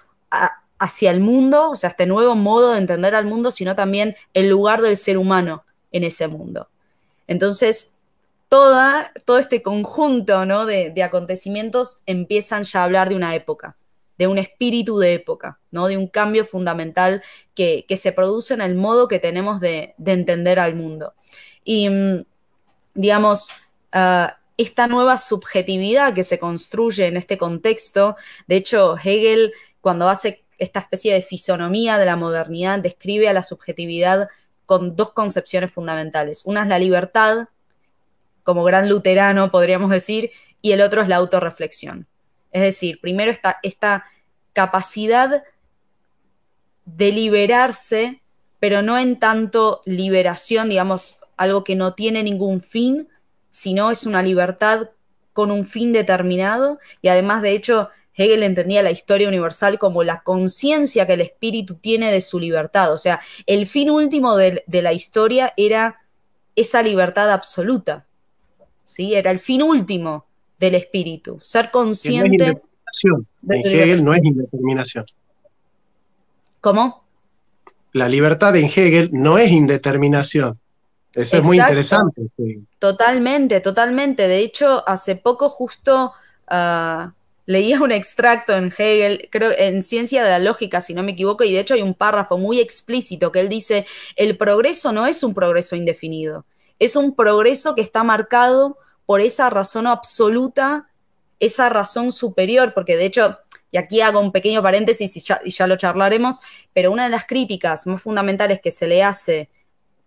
hacia el mundo, o sea, este nuevo modo de entender al mundo, sino también el lugar del ser humano en ese mundo. Entonces, todo este conjunto de, acontecimientos empiezan ya a hablar de una época, de un espíritu de época, ¿no? de un cambio fundamental que, se produce en el modo que tenemos de, entender al mundo. Y, mm, digamos, ah, esta nueva subjetividad que se construye en este contexto, de hecho, Hegel, cuando hace esta especie de fisonomía de la modernidad, describe a la subjetividad con dos concepciones fundamentales. Una es la libertad como gran luterano, podríamos decir, y el otro es la autorreflexión. Es decir, primero esta capacidad de liberarse, pero no en tanto liberación, digamos, algo que no tiene ningún fin, sino es una libertad con un fin determinado. Y además, de hecho, Hegel entendía la historia universal como la conciencia que el espíritu tiene de su libertad. O sea, el fin último de la historia era esa libertad absoluta. ¿sí? Era el fin último del espíritu, ser consciente. en Hegel no es indeterminación. ¿Cómo? La libertad en Hegel no es indeterminación. Eso es muy interesante. Totalmente, totalmente. De hecho, hace poco justo ah, leía un extracto en Hegel, creo en Ciencia de la Lógica, si no me equivoco, y de hecho hay un párrafo muy explícito que él dice, el progreso no es un progreso indefinido, es un progreso que está marcado por esa razón absoluta, esa razón superior, porque de hecho, y aquí hago un pequeño paréntesis y ya, lo charlaremos, pero una de las críticas más fundamentales que se le hace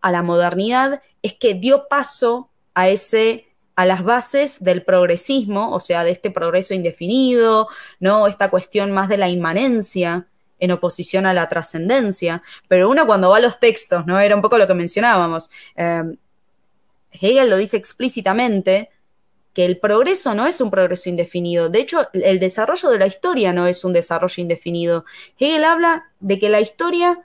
a la modernidad es que dio paso a ese a las bases del progresismo, o sea, de este progreso indefinido, ¿no? Esta cuestión más de la inmanencia en oposición a la trascendencia. Pero uno cuando va a los textos, ¿no? Era un poco lo que mencionábamos. Eh, Hegel lo dice explícitamente, que el progreso no es un progreso indefinido. De hecho, el desarrollo de la historia no es un desarrollo indefinido. Hegel habla de que la historia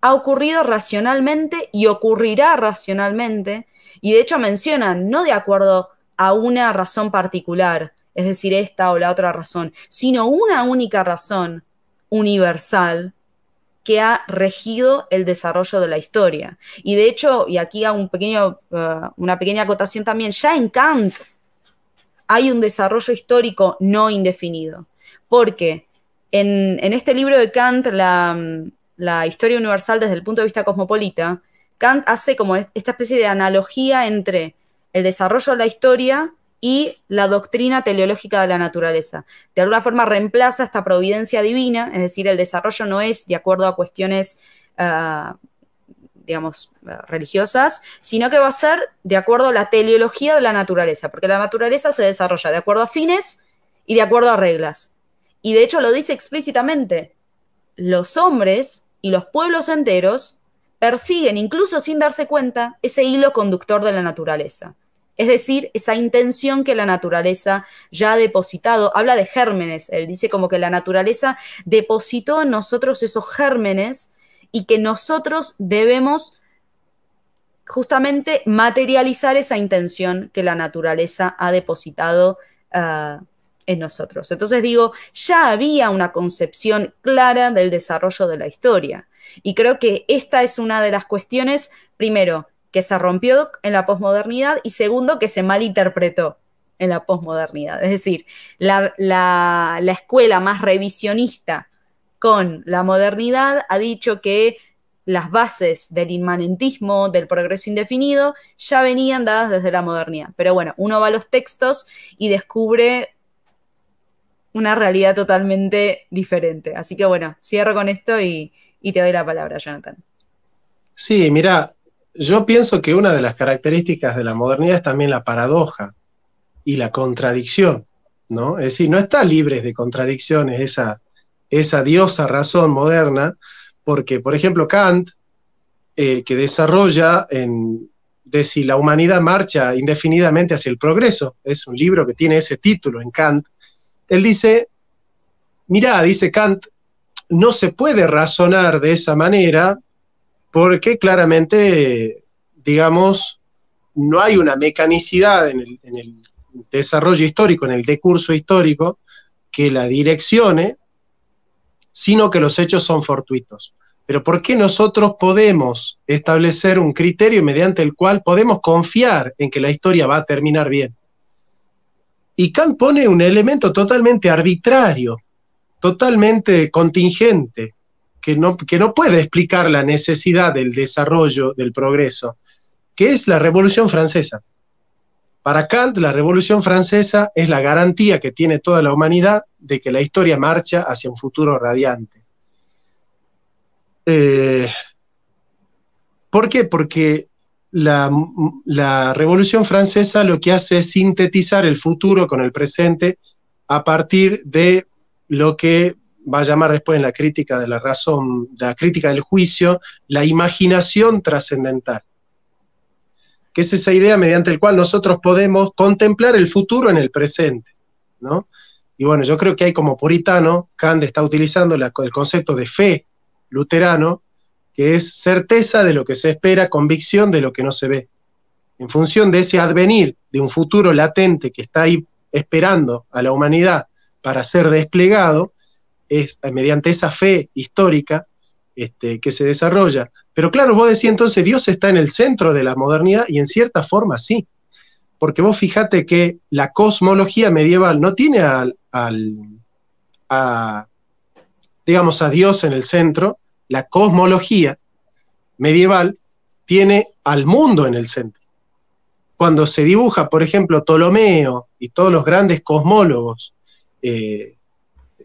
ha ocurrido racionalmente y ocurrirá racionalmente, y de hecho menciona, no de acuerdo a una razón particular, es decir, esta o la otra razón, sino una única razón universal que ha regido el desarrollo de la historia. Y de hecho, y aquí hago un pequeño, eh, una pequeña acotación también, ya en Kant hay un desarrollo histórico no indefinido, porque en, este libro de Kant, la, la, historia universal desde el punto de vista cosmopolita, Kant hace como esta especie de analogía entre el desarrollo de la historia y la doctrina teleológica de la naturaleza. De alguna forma reemplaza esta providencia divina, es decir, el desarrollo no es de acuerdo a cuestiones, ah, digamos, religiosas, sino que va a ser de acuerdo a la teleología de la naturaleza, porque la naturaleza se desarrolla de acuerdo a fines y de acuerdo a reglas. Y de hecho lo dice explícitamente, los hombres y los pueblos enteros persiguen, incluso sin darse cuenta, ese hilo conductor de la naturaleza es decir, esa intención que la naturaleza ya ha depositado. Habla de gérmenes, él dice como que la naturaleza depositó en nosotros esos gérmenes y que nosotros debemos justamente materializar esa intención que la naturaleza ha depositado ah, en nosotros. Entonces digo, ya había una concepción clara del desarrollo de la historia. Y creo que esta es una de las cuestiones, primero, que se rompió en la posmodernidad y segundo, que se malinterpretó en la posmodernidad. Es decir, la, escuela más revisionista con la modernidad ha dicho que las bases del inmanentismo, del progreso indefinido, ya venían dadas desde la modernidad. Pero bueno, uno va a los textos y descubre una realidad totalmente diferente. Así que bueno, cierro con esto y, y te doy la palabra, Jonathan. Sí, mira, yo pienso que una de las características de la modernidad es también la paradoja y la contradicción, ¿no? Es decir, no está libre de contradicciones esa, diosa razón moderna, porque, por ejemplo, Kant, eh, que desarrolla en, de si la humanidad marcha indefinidamente hacia el progreso, es un libro que tiene ese título en Kant, él dice, mirá, dice Kant, no se puede razonar de esa manera porque claramente, digamos, no hay una mecanicidad en el, desarrollo histórico, en el decurso histórico, que la direccione, sino que los hechos son fortuitos. Pero ¿por qué nosotros podemos establecer un criterio mediante el cual podemos confiar en que la historia va a terminar bien? Y Kant pone un elemento totalmente arbitrario, totalmente contingente, que no, puede explicar la necesidad del desarrollo, del progreso, que es la Revolución Francesa. Para Kant, la Revolución Francesa es la garantía que tiene toda la humanidad de que la historia marcha hacia un futuro radiante. Eh, ¿Por qué? Porque la, la, Revolución Francesa lo que hace es sintetizar el futuro con el presente a partir de lo que va a llamar después en la crítica de la razón, la crítica del juicio, la imaginación trascendental, que es esa idea mediante la cual nosotros podemos contemplar el futuro en el presente, ¿no? Y bueno, yo creo que hay como puritano, Kant está utilizando el concepto de fe luterano, que es certeza de lo que se espera, convicción de lo que no se ve. En función de ese advenir, de un futuro latente que está ahí esperando a la humanidad para ser desplegado, es eh, mediante esa fe histórica este, que se desarrolla. Pero claro, vos decís entonces Dios está en el centro de la modernidad y en cierta forma sí, porque vos fijate que la cosmología medieval no tiene al, a, digamos, a Dios en el centro, la cosmología medieval tiene al mundo en el centro. Cuando se dibuja, por ejemplo, Ptolomeo y todos los grandes cosmólogos eh,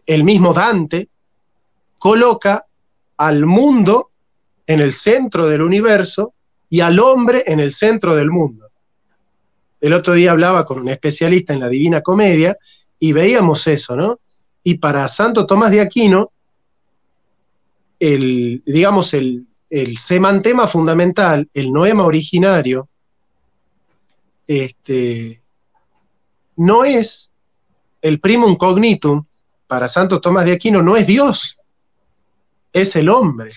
el mismo Dante coloca al mundo en el centro del universo y al hombre en el centro del mundo. El otro día hablaba con un especialista en la Divina Comedia y veíamos eso, ¿no? Y para Santo Tomás de Aquino, el, digamos, el, semantema fundamental, el noema originario, este, no es el primum cognitum, para Santo Tomás de Aquino no es Dios, es el hombre,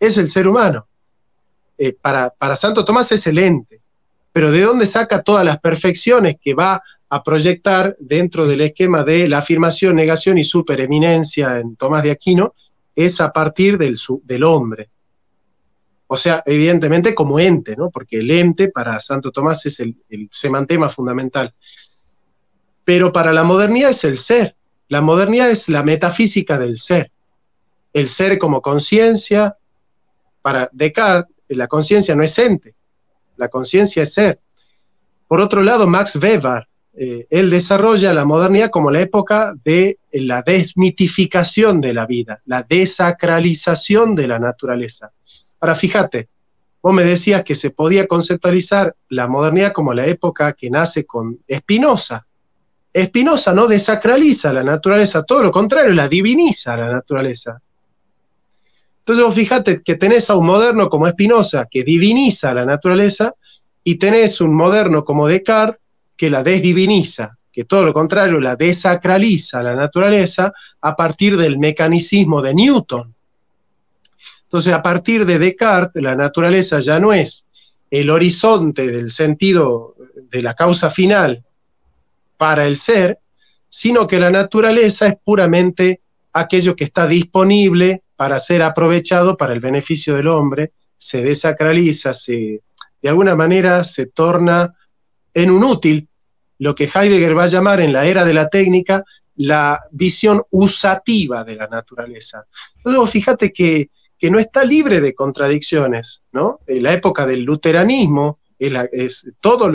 es el ser humano. Eh, para, para Santo Tomás es el ente, pero ¿de dónde saca todas las perfecciones que va a proyectar dentro del esquema de la afirmación, negación y supereminencia en Tomás de Aquino? Es a partir del, del hombre. O sea, evidentemente como ente, ¿no? Porque el ente para Santo Tomás es el, el semantema fundamental. Pero para la modernidad es el ser. La modernidad es la metafísica del ser, el ser como conciencia. Para Descartes, eh, la conciencia no es ente, la conciencia es ser. Por otro lado, Max Weber, eh, él desarrolla la modernidad como la época de eh, la desmitificación de la vida, la desacralización de la naturaleza. Ahora, fíjate, vos me decías que se podía conceptualizar la modernidad como la época que nace con Spinoza, Espinosa no desacraliza la naturaleza, todo lo contrario, la diviniza la naturaleza. Entonces fíjate que tenés a un moderno como Espinosa que diviniza la naturaleza y tenés un moderno como Descartes que la desdiviniza, que todo lo contrario, la desacraliza la naturaleza a partir del mecanicismo de Newton. Entonces a partir de Descartes la naturaleza ya no es el horizonte del sentido de la causa final para el ser, sino que la naturaleza es puramente aquello que está disponible para ser aprovechado para el beneficio del hombre, se desacraliza, se, de alguna manera se torna en un útil, lo que Heidegger va a llamar en la era de la técnica la visión usativa de la naturaleza. Luego fíjate que, no está libre de contradicciones, ¿no? En eh, la época del luteranismo, es todos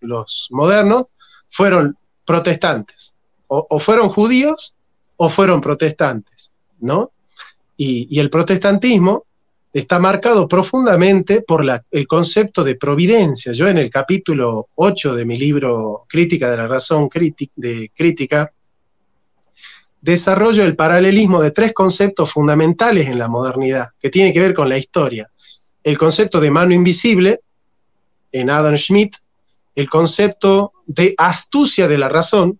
los modernos fueron protestantes, o, fueron judíos o fueron protestantes, ¿no? Y, el protestantismo está marcado profundamente por el concepto de providencia. Yo en el capítulo 8 de mi libro Crítica de la Razón Crítica, de Crítica, desarrollo el paralelismo de tres conceptos fundamentales en la modernidad, que tiene que ver con la historia. El concepto de mano invisible en Adam Smith, el concepto de astucia de la razón,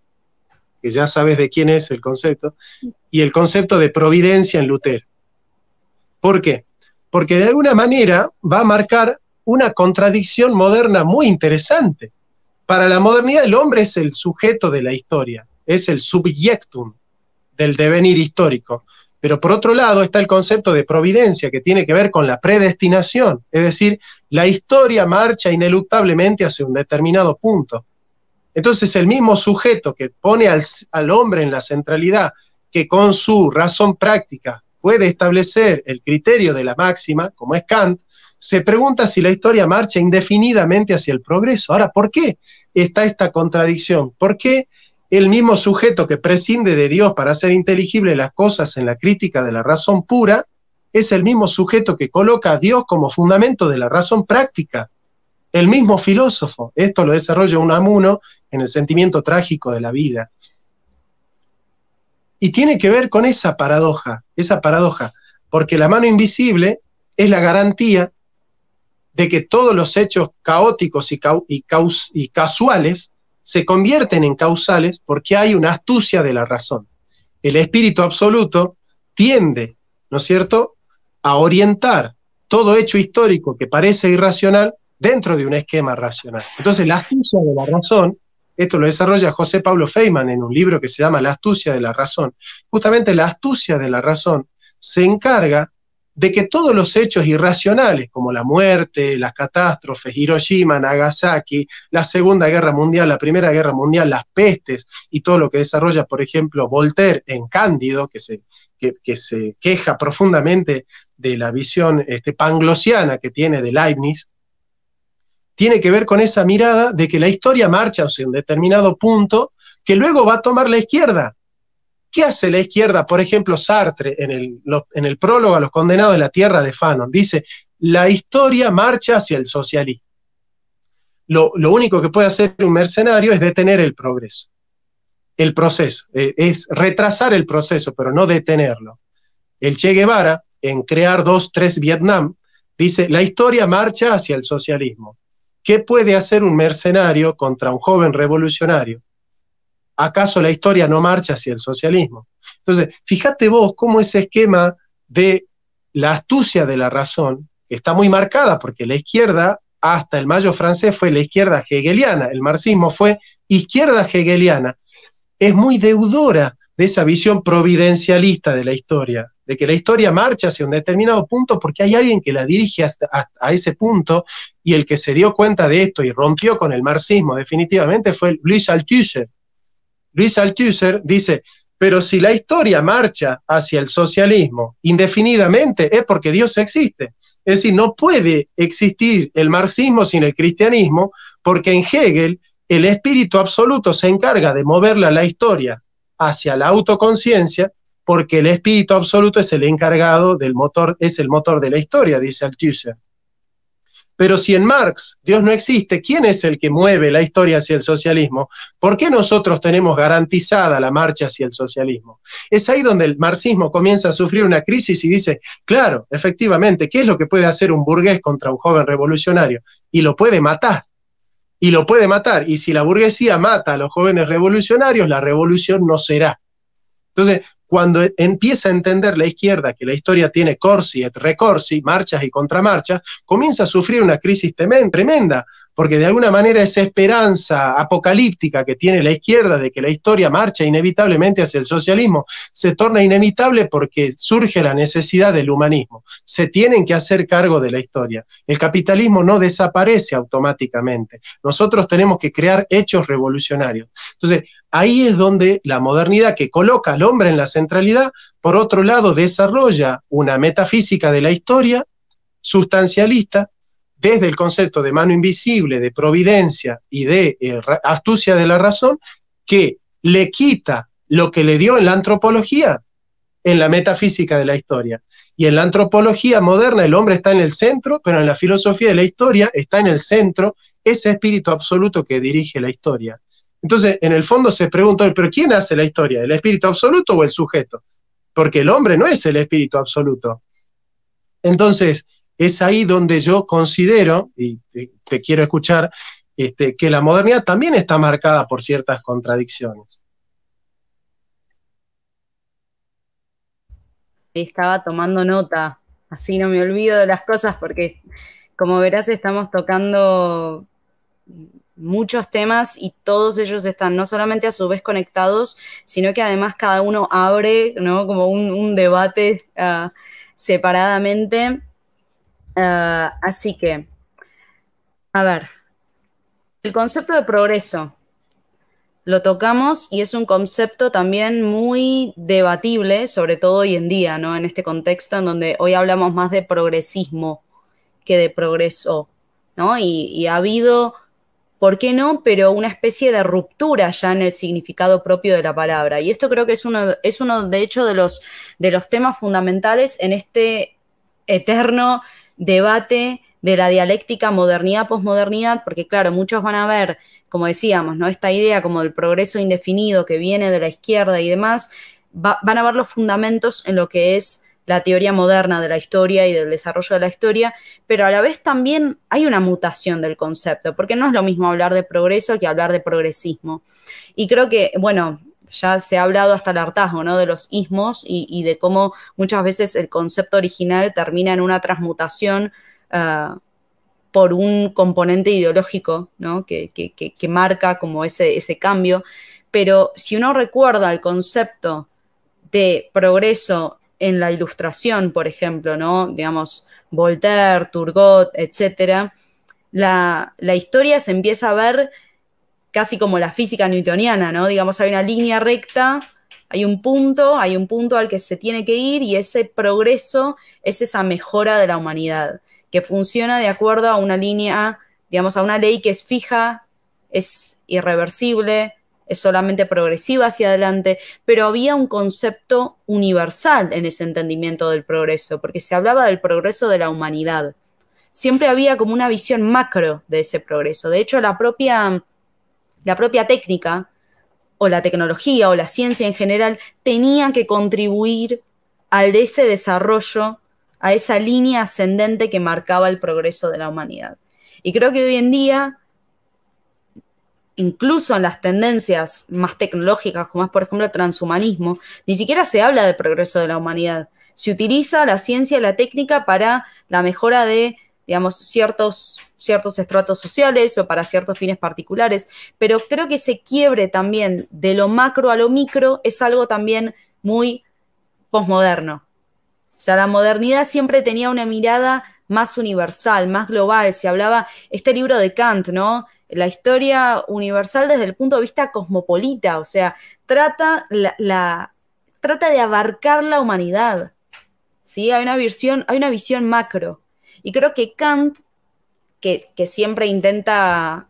que ya sabes de quién es el concepto, y el concepto de providencia en Lutero. ¿Por qué? Porque de alguna manera va a marcar una contradicción moderna muy interesante. Para la modernidad el hombre es el sujeto de la historia, es el subjectum del devenir histórico. Pero por otro lado está el concepto de providencia que tiene que ver con la predestinación, es decir, la historia marcha ineluctablemente hacia un determinado punto. Entonces el mismo sujeto que pone al, hombre en la centralidad, que con su razón práctica puede establecer el criterio de la máxima, como es Kant, se pregunta si la historia marcha indefinidamente hacia el progreso. Ahora, ¿por qué está esta contradicción? ¿Por qué el mismo sujeto que prescinde de Dios para hacer inteligible las cosas en la crítica de la razón pura, es el mismo sujeto que coloca a Dios como fundamento de la razón práctica? el mismo filósofo. Esto lo desarrolla amuno en el sentimiento trágico de la vida. Y tiene que ver con esa paradoja, esa paradoja, porque la mano invisible es la garantía de que todos los hechos caóticos y, y casuales se convierten en causales porque hay una astucia de la razón. El espíritu absoluto tiende, ¿no es cierto?, a orientar todo hecho histórico que parece irracional dentro de un esquema racional. Entonces, la astucia de la razón, esto lo desarrolla José Pablo Feynman en un libro que se llama La astucia de la razón. Justamente la astucia de la razón se encarga de que todos los hechos irracionales, como la muerte, las catástrofes, Hiroshima, Nagasaki, la Segunda Guerra Mundial, la Primera Guerra Mundial, las pestes y todo lo que desarrolla, por ejemplo, Voltaire en Cándido, que se, queja profundamente de la visión este, panglosiana que tiene de Leibniz, tiene que ver con esa mirada de que la historia marcha hacia un determinado punto que luego va a tomar la izquierda. ¿Qué hace la izquierda? Por ejemplo, Sartre en el, prólogo a los condenados de la tierra de Fanon dice, la historia marcha hacia el socialismo. Lo, único que puede hacer un mercenario es detener el progreso, el proceso, eh, es retrasar el proceso, pero no detenerlo. El Che Guevara, en Crear dos tres Vietnam, dice, la historia marcha hacia el socialismo ¿Qué puede hacer un mercenario contra un joven revolucionario? ¿Acaso la historia no marcha hacia el socialismo? Entonces, fíjate vos cómo ese esquema de la astucia de la razón, que está muy marcada porque la izquierda hasta el mayo francés fue la izquierda hegeliana, el marxismo fue izquierda hegeliana, es muy deudora de esa visión providencialista de la historia, de que la historia marcha hacia un determinado punto porque hay alguien que la dirige hasta, a ese punto y el que se dio cuenta de esto y rompió con el marxismo definitivamente fue Luis Althusser. Luis Althusser dice, pero si la historia marcha hacia el socialismo indefinidamente es porque Dios existe. Es decir, no puede existir el marxismo sin el cristianismo, porque en Hegel el espíritu absoluto se encarga de moverla la historia hacia la autoconciencia porque el espíritu absoluto es el encargado del motor, es el motor de la historia, dice Althusser. Pero si en Marx Dios no existe, ¿quién es el que mueve la historia hacia el socialismo? ¿Por qué nosotros tenemos garantizada la marcha hacia el socialismo? Es ahí donde el marxismo comienza a sufrir una crisis y dice, claro, efectivamente, ¿qué es lo que puede hacer un burgués contra un joven revolucionario? Y lo puede matar. Y lo puede matar. Y si la burguesía mata a los jóvenes revolucionarios, la revolución no será. Entonces, cuando empieza a entender la izquierda que la historia tiene corsi et recorsi, marchas y contramarchas, comienza a sufrir una crisis tremenda, porque de alguna manera esa esperanza apocalíptica que tiene la izquierda de que la historia marcha inevitablemente hacia el socialismo se torna inevitable porque surge la necesidad del humanismo. Se tienen que hacer cargo de la historia. El capitalismo no desaparece automáticamente. Nosotros tenemos que crear hechos revolucionarios. Entonces, ahí es donde la modernidad que coloca al hombre en la centralidad, por otro lado, desarrolla una metafísica de la historia sustancialista desde el concepto de mano invisible, de providencia y de eh, astucia de la razón, que le quita lo que le dio en la antropología, en la metafísica de la historia. Y en la antropología moderna el hombre está en el centro, pero en la filosofía de la historia está en el centro ese espíritu absoluto que dirige la historia. Entonces, en el fondo se pregunta, pero ¿quién hace la historia? ¿El espíritu absoluto o el sujeto? Porque el hombre no es el espíritu absoluto. Entonces, es ahí donde yo considero, y te, quiero escuchar, este, que la modernidad también está marcada por ciertas contradicciones. Estaba tomando nota, así no me olvido de las cosas porque, como verás, estamos tocando muchos temas y todos ellos están no solamente a su vez conectados, sino que además cada uno abre, Como un, debate ah, separadamente. Ah, así que, a ver, el concepto de progreso lo tocamos y es un concepto también muy debatible, sobre todo hoy en día, ¿no? En este contexto en donde hoy hablamos más de progresismo que de progreso, ¿no? Y, ha habido, ¿por qué no? Pero una especie de ruptura ya en el significado propio de la palabra. Y esto creo que es uno, es uno de hecho, de los, de los temas fundamentales en este eterno debate de la dialéctica modernidad-posmodernidad, porque claro, muchos van a ver, como decíamos, ¿no? esta idea como del progreso indefinido que viene de la izquierda y demás, van a ver los fundamentos en lo que es la teoría moderna de la historia y del desarrollo de la historia, pero a la vez también hay una mutación del concepto, porque no es lo mismo hablar de progreso que hablar de progresismo. Y creo que, bueno, ya se ha hablado hasta el hartazgo, De los ismos y, de cómo muchas veces el concepto original termina en una transmutación ah, por un componente ideológico, Que, marca como ese, cambio. Pero si uno recuerda el concepto de progreso en la ilustración, por ejemplo, ¿no? Digamos, Voltaire, Turgot, etcétera, la, la historia se empieza a ver casi como la física newtoniana, ¿no? Digamos, hay una línea recta, hay un punto, hay un punto al que se tiene que ir y ese progreso es esa mejora de la humanidad, que funciona de acuerdo a una línea, digamos, a una ley que es fija, es irreversible, es solamente progresiva hacia adelante, pero había un concepto universal en ese entendimiento del progreso, porque se hablaba del progreso de la humanidad. Siempre había como una visión macro de ese progreso. De hecho, la propia la propia técnica o la tecnología o la ciencia en general tenía que contribuir al de ese desarrollo, a esa línea ascendente que marcaba el progreso de la humanidad. Y creo que hoy en día, incluso en las tendencias más tecnológicas, como es por ejemplo el transhumanismo, ni siquiera se habla del progreso de la humanidad. Se utiliza la ciencia y la técnica para la mejora de digamos, ciertos, ciertos estratos sociales o para ciertos fines particulares, pero creo que ese quiebre también de lo macro a lo micro es algo también muy posmoderno. O sea, la modernidad siempre tenía una mirada más universal, más global. Se hablaba, este libro de Kant, ¿no? La historia universal desde el punto de vista cosmopolita, o sea, trata, trata de abarcar la humanidad. ¿sí? Hay, una visión, hay una visión macro. Y creo que Kant, que, siempre intenta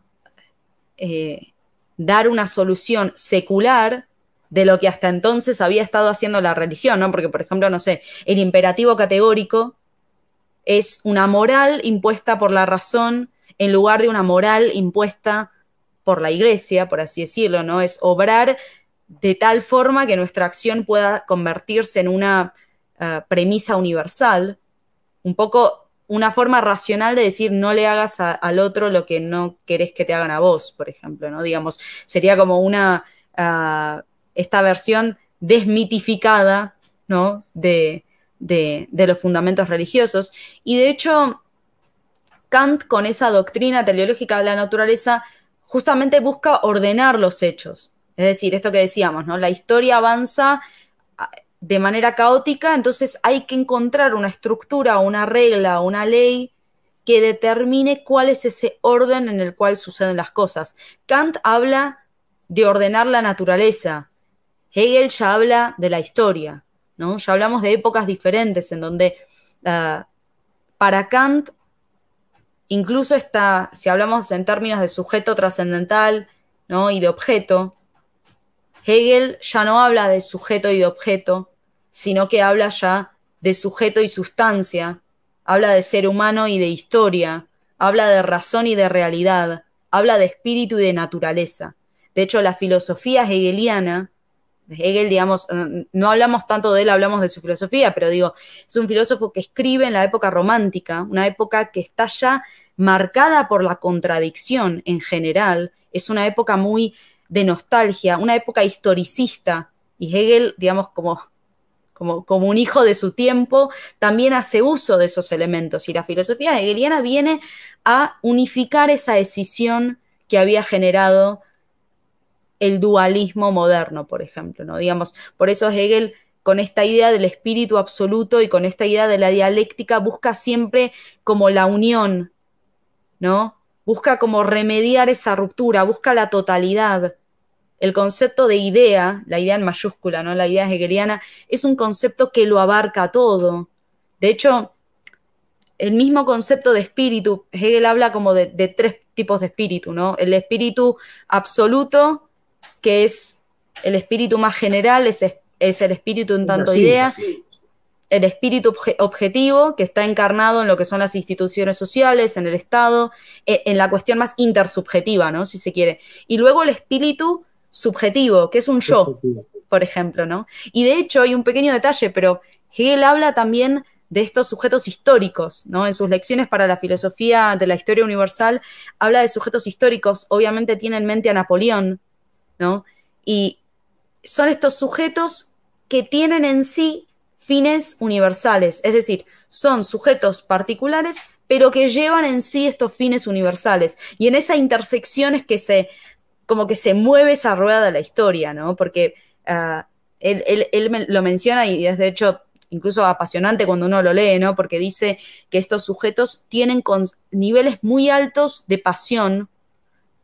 eh, dar una solución secular de lo que hasta entonces había estado haciendo la religión, ¿no? Porque, por ejemplo, no sé, el imperativo categórico es una moral impuesta por la razón en lugar de una moral impuesta por la iglesia, por así decirlo, ¿no? Es obrar de tal forma que nuestra acción pueda convertirse en una eh, premisa universal. Un poco una forma racional de decir no le hagas al otro lo que no querés que te hagan a vos, por ejemplo, ¿no? Digamos, sería como una, ah, esta versión desmitificada, ¿no? De, de, los fundamentos religiosos. Y de hecho, Kant con esa doctrina teleológica de la naturaleza justamente busca ordenar los hechos. Es decir, esto que decíamos, ¿no? La historia avanza de manera caótica, entonces hay que encontrar una estructura, una regla, una ley que determine cuál es ese orden en el cual suceden las cosas. Kant habla de ordenar la naturaleza, Hegel ya habla de la historia, ¿no? Ya hablamos de épocas diferentes en donde ah, para Kant incluso está, si hablamos en términos de sujeto trascendental ¿no? y de objeto, Hegel ya no habla de sujeto y de objeto, sino que habla ya de sujeto y sustancia, habla de ser humano y de historia, habla de razón y de realidad, habla de espíritu y de naturaleza. De hecho, la filosofía hegeliana, Hegel, digamos, eh, no hablamos tanto de él, hablamos de su filosofía, pero digo, es un filósofo que escribe en la época romántica, una época que está ya marcada por la contradicción en general, es una época muy de nostalgia, una época historicista, y Hegel, digamos, como como, un hijo de su tiempo, también hace uso de esos elementos. Y la filosofía hegeliana viene a unificar esa decisión que había generado el dualismo moderno, por ejemplo, ¿no? Digamos, por eso Hegel con esta idea del espíritu absoluto y con esta idea de la dialéctica busca siempre como la unión, ¿no? Busca como remediar esa ruptura, busca la totalidad, el concepto de idea, la idea en mayúscula, ¿no? La idea hegeliana, es un concepto que lo abarca todo. De hecho, el mismo concepto de espíritu, Hegel habla como de, tres tipos de espíritu, ¿no? El espíritu absoluto, que es el espíritu más general, es, es el espíritu en tanto idea. El espíritu objetivo, que está encarnado en lo que son las instituciones sociales, en el Estado, en, en la cuestión más intersubjetiva, ¿no? Si se quiere. Y luego el espíritu subjetivo, que es un yo, por ejemplo, ¿no? Y de hecho, hay un pequeño detalle, pero Hegel habla también de estos sujetos históricos, ¿no? En sus lecciones para la filosofía de la historia universal habla de sujetos históricos, obviamente tiene en mente a Napoleón, ¿no? Y son estos sujetos que tienen en sí fines universales, es decir, son sujetos particulares, pero que llevan en sí estos fines universales. Y en esa intersecciones es que se como que se mueve esa rueda de la historia, ¿no? Porque ah, él, lo menciona y es de hecho incluso apasionante cuando uno lo lee, ¿no? Porque dice que estos sujetos tienen niveles muy altos de pasión,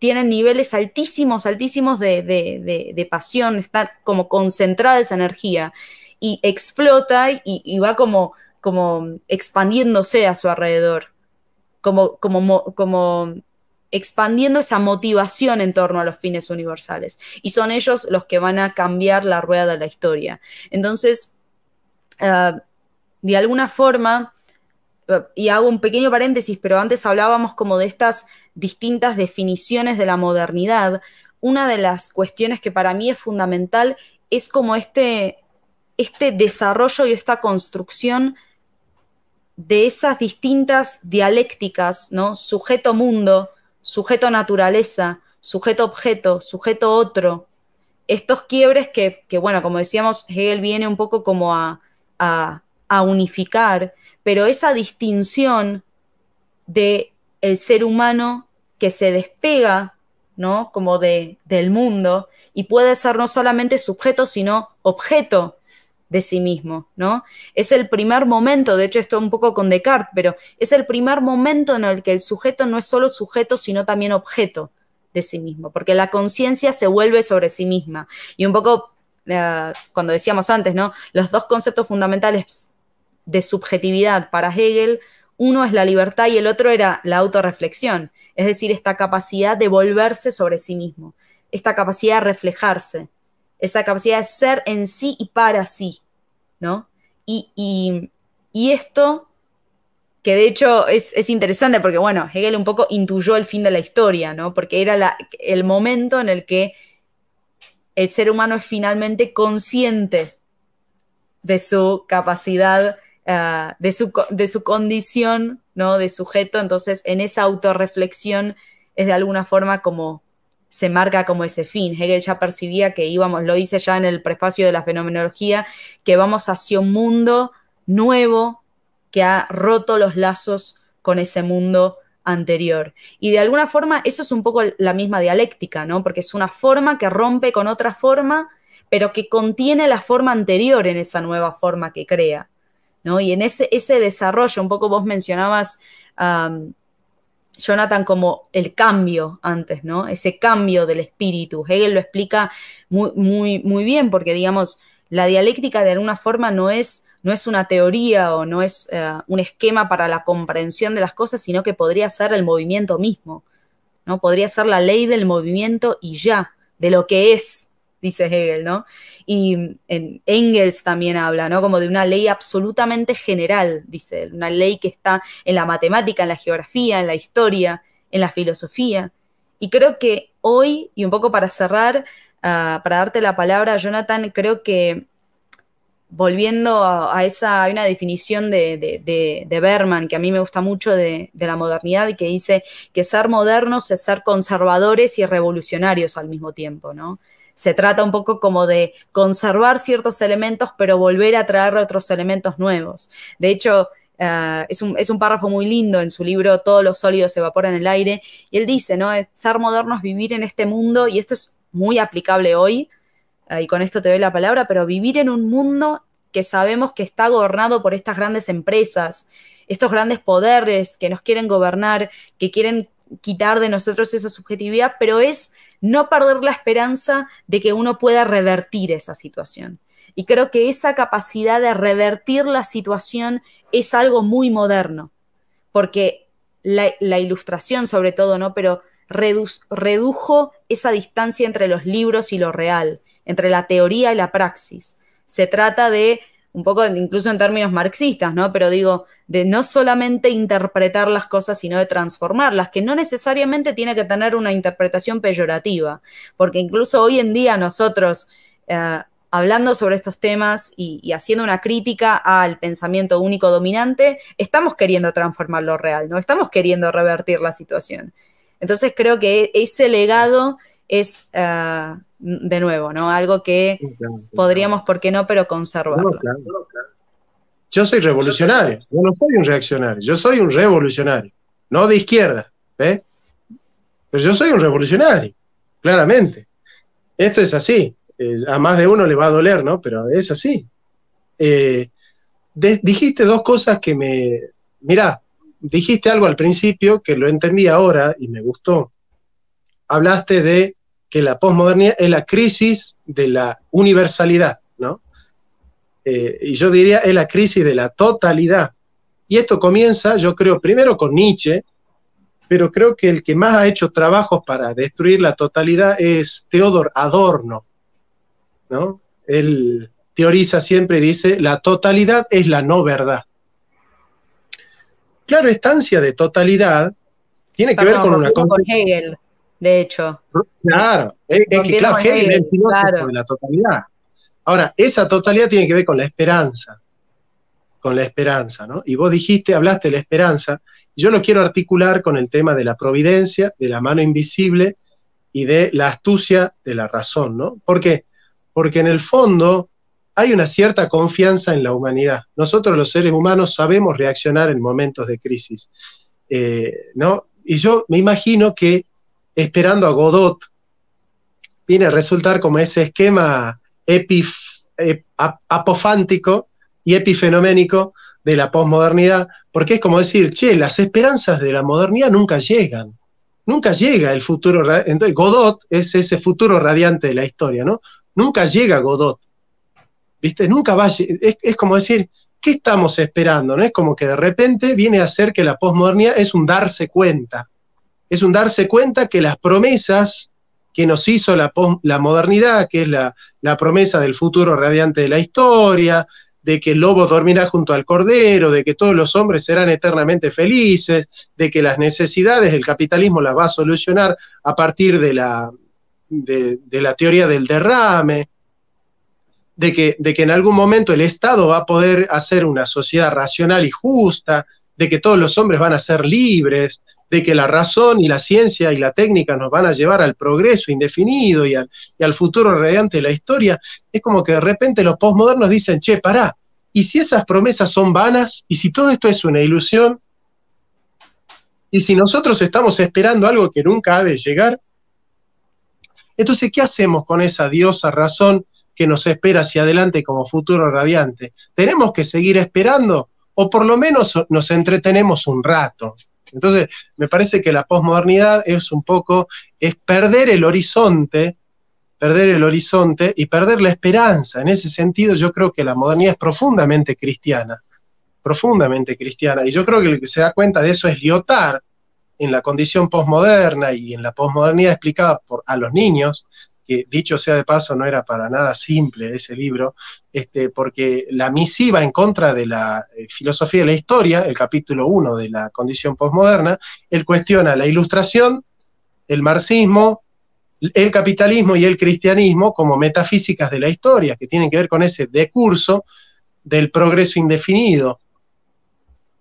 tienen niveles altísimos, altísimos de, pasión, está como concentrada esa energía y explota y, va como, como expandiéndose a su alrededor. Como, como, como, expandiendo esa motivación en torno a los fines universales. Y son ellos los que van a cambiar la rueda de la historia. Entonces, eh, de alguna forma, eh, y hago un pequeño paréntesis, pero antes hablábamos como de estas distintas definiciones de la modernidad, una de las cuestiones que para mí es fundamental es como este, este desarrollo y esta construcción de esas distintas dialécticas, ¿no? Sujeto-mundo, sujeto naturaleza, sujeto objeto, sujeto otro. Estos quiebres que, que bueno, como decíamos, Hegel viene un poco como a, a, unificar, pero esa distinción de el ser humano que se despega ¿no? Como de, del mundo, y puede ser no solamente sujeto, sino objeto de sí mismo, ¿no? Es el primer momento, de hecho esto un poco con Descartes, pero es el primer momento en el que el sujeto no es solo sujeto, sino también objeto de sí mismo, porque la conciencia se vuelve sobre sí misma. Y un poco, eh, cuando decíamos antes, ¿no? Los dos conceptos fundamentales de subjetividad para Hegel, uno es la libertad y el otro era la autorreflexión, es decir, esta capacidad de volverse sobre sí mismo, esta capacidad de reflejarse, esa capacidad de ser en sí y para sí, ¿no? Y, esto, que de hecho es, interesante porque, bueno, Hegel un poco intuyó el fin de la historia, ¿no? Porque era el momento en el que el ser humano es finalmente consciente de su capacidad, eh, de, su, de su condición, ¿no? De sujeto. Entonces, en esa autorreflexión es de alguna forma como se marca como ese fin. Hegel ya percibía que íbamos, lo hice ya en el prefacio de la fenomenología, que vamos hacia un mundo nuevo que ha roto los lazos con ese mundo anterior. Y de alguna forma eso es un poco la misma dialéctica, ¿no? Porque es una forma que rompe con otra forma, pero que contiene la forma anterior en esa nueva forma que crea, ¿no? Y en ese, ese desarrollo, un poco vos mencionabas... Jonathan como el cambio antes, ¿no? Ese cambio del espíritu. Hegel lo explica muy, muy, muy bien, porque digamos, la dialéctica de alguna forma no es, no es una teoría o no es eh, un esquema para la comprensión de las cosas, sino que podría ser el movimiento mismo, ¿no? Podría ser la ley del movimiento y ya, de lo que es, dice Hegel, ¿no? Y en Engels también habla, ¿no? Como de una ley absolutamente general, dice una ley que está en la matemática, en la geografía, en la historia, en la filosofía. Y creo que hoy, y un poco para cerrar, ah, para darte la palabra, Jonathan, creo que volviendo a, esa, hay una definición de, de, Berman que a mí me gusta mucho de, la modernidad, que dice que ser modernos es ser conservadores y revolucionarios al mismo tiempo, ¿no? se trata un poco como de conservar ciertos elementos, pero volver a traer otros elementos nuevos. De hecho, eh, es, un, párrafo muy lindo en su libro Todos los sólidos se evaporan en el aire. Y él dice, ¿no? Ser moderno es vivir en este mundo, y esto es muy aplicable hoy, eh, y con esto te doy la palabra, pero vivir en un mundo que sabemos que está gobernado por estas grandes empresas, estos grandes poderes que nos quieren gobernar, que quieren quitar de nosotros esa subjetividad, pero es no perder la esperanza de que uno pueda revertir esa situación. Y creo que esa capacidad de revertir la situación es algo muy moderno, porque la, ilustración sobre todo, ¿no? Pero redujo esa distancia entre los libros y lo real, entre la teoría y la praxis. Se trata de un poco incluso en términos marxistas, ¿no? Pero digo, de no solamente interpretar las cosas, sino de transformarlas, que no necesariamente tiene que tener una interpretación peyorativa, porque incluso hoy en día nosotros, eh, hablando sobre estos temas y, haciendo una crítica al pensamiento único dominante, estamos queriendo transformar lo real, ¿no? Estamos queriendo revertir la situación. Entonces creo que e-, ese legado es... Eh, de nuevo, ¿no? Algo que podríamos, ¿por qué no?, pero conservarlo. yo soy revolucionario, yo no soy un reaccionario, yo soy un revolucionario, no de izquierda, ¿eh? Pero yo soy un revolucionario, claramente. Esto es así, eh, a más de uno le va a doler, ¿no? Pero es así. Eh, dijiste dos cosas que me... Mirá, dijiste algo al principio que lo entendí ahora y me gustó. Hablaste de que la posmodernidad es la crisis de la universalidad, ¿no? Eh, y yo diría es la crisis de la totalidad. Y esto comienza, yo creo, primero con Nietzsche, pero creo que el que más ha hecho trabajos para destruir la totalidad es Theodor Adorno, ¿no? Él teoriza siempre, y dice, la totalidad es la no verdad. Claro, estancia de totalidad tiene que ver con una cosa de hecho. Claro, que claro, de la totalidad. Ahora, esa totalidad tiene que ver con la esperanza, con la esperanza, ¿no? Y vos dijiste, hablaste de la esperanza, yo lo quiero articular con el tema de la providencia, de la mano invisible y de la astucia de la razón, ¿no? ¿Por qué? Porque en el fondo hay una cierta confianza en la humanidad. Nosotros los seres humanos sabemos reaccionar en momentos de crisis, eh, ¿no? Y yo me imagino que esperando a Godot, viene a resultar como ese esquema apofántico y epifenoménico de la posmodernidad, porque es como decir, che, las esperanzas de la modernidad nunca llegan, nunca llega el futuro, entonces Godot es ese futuro radiante de la historia, ¿no? Nunca llega Godot, ¿viste? Nunca va, es, es como decir, ¿qué estamos esperando? ¿No? Es como que de repente viene a ser que la posmodernidad es un darse cuenta, es un darse cuenta que las promesas que nos hizo la, modernidad, que es la, promesa del futuro radiante de la historia, de que el lobo dormirá junto al cordero, de que todos los hombres serán eternamente felices, de que las necesidades del capitalismo las va a solucionar a partir de la, de, la teoría del derrame, de que, de que en algún momento el Estado va a poder hacer una sociedad racional y justa, de que todos los hombres van a ser libres, de que la razón y la ciencia y la técnica nos van a llevar al progreso indefinido y al, futuro radiante de la historia, es como que de repente los postmodernos dicen, che, pará, ¿y si esas promesas son vanas? ¿Y si todo esto es una ilusión? ¿Y si nosotros estamos esperando algo que nunca ha de llegar? Entonces, ¿qué hacemos con esa diosa razón que nos espera hacia adelante como futuro radiante? ¿Tenemos que seguir esperando? O por lo menos nos entretenemos un rato. Entonces, me parece que la posmodernidad es un poco, es perder el horizonte, perder el horizonte y perder la esperanza. En ese sentido, yo creo que la modernidad es profundamente cristiana, profundamente cristiana. Y yo creo que el que se da cuenta de eso es Lyotard en la condición posmoderna y en la posmodernidad explicada por, a los niños, que dicho sea de paso no era para nada simple ese libro, este, porque la misiva en contra de la eh, filosofía de la historia, el capítulo 1 de la condición postmoderna, él cuestiona la ilustración, el marxismo, el capitalismo y el cristianismo como metafísicas de la historia, que tienen que ver con ese decurso del progreso indefinido.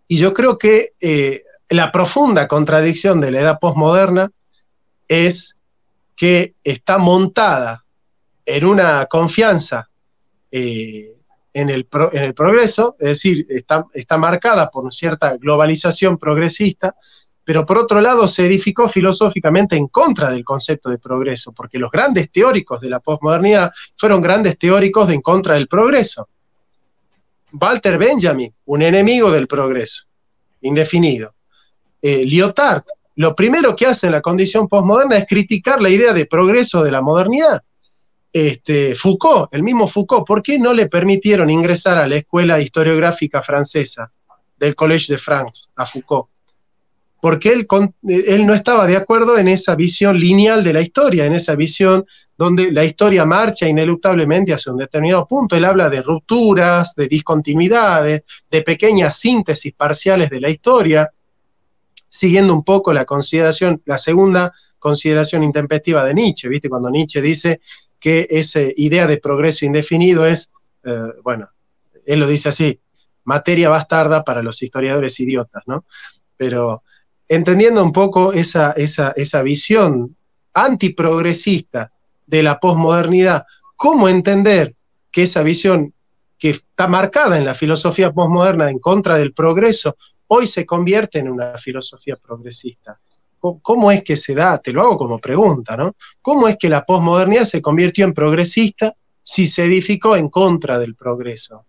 Y yo creo que eh, la profunda contradicción de la edad postmoderna es que está montada en una confianza eh, en, el progreso, es decir, está, está marcada por una cierta globalización progresista, pero por otro lado se edificó filosóficamente en contra del concepto de progreso, porque los grandes teóricos de la posmodernidad fueron grandes teóricos de en contra del progreso. Walter Benjamin, un enemigo del progreso, indefinido. Eh, Lyotard, lo primero que hace en la condición posmoderna es criticar la idea de progreso de la modernidad. Este, Foucault, el mismo Foucault, ¿por qué no le permitieron ingresar a la escuela historiográfica francesa del Collège de France a Foucault? Porque él, él no estaba de acuerdo en esa visión lineal de la historia, en esa visión donde la historia marcha ineluctablemente hacia un determinado punto. Él habla de rupturas, de discontinuidades, de pequeñas síntesis parciales de la historia, siguiendo un poco la consideración, la segunda consideración intempestiva de Nietzsche, ¿viste? Cuando Nietzsche dice que esa idea de progreso indefinido es, eh, bueno, él lo dice así, materia bastarda para los historiadores idiotas, ¿no? Pero entendiendo un poco esa, esa, esa visión antiprogresista de la posmodernidad, ¿cómo entender que esa visión que está marcada en la filosofía posmoderna en contra del progreso, hoy se convierte en una filosofía progresista. ¿Cómo es que se da? Te lo hago como pregunta, ¿no? ¿Cómo es que la posmodernidad se convirtió en progresista si se edificó en contra del progreso?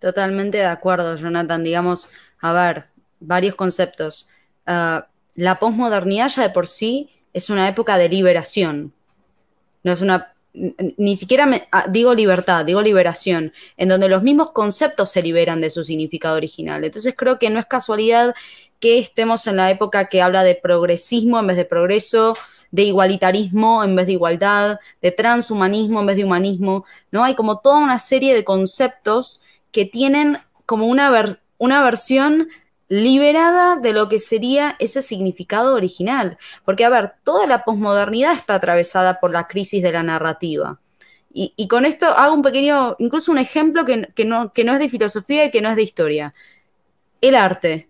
Totalmente de acuerdo, Jonathan. Digamos, a ver, varios conceptos. Ah, la posmodernidad ya de por sí es una época de liberación. No es una ni siquiera ah, digo libertad, digo liberación, en donde los mismos conceptos se liberan de su significado original. Entonces creo que no es casualidad que estemos en la época que habla de progresismo en vez de progreso, de igualitarismo en vez de igualdad, de transhumanismo en vez de humanismo, ¿no? Hay como toda una serie de conceptos que tienen como una, una versión liberada de lo que sería ese significado original. Porque, a ver, toda la posmodernidad está atravesada por la crisis de la narrativa. Y, con esto hago un pequeño, incluso un ejemplo que, no, es de filosofía y que no es de historia. El arte.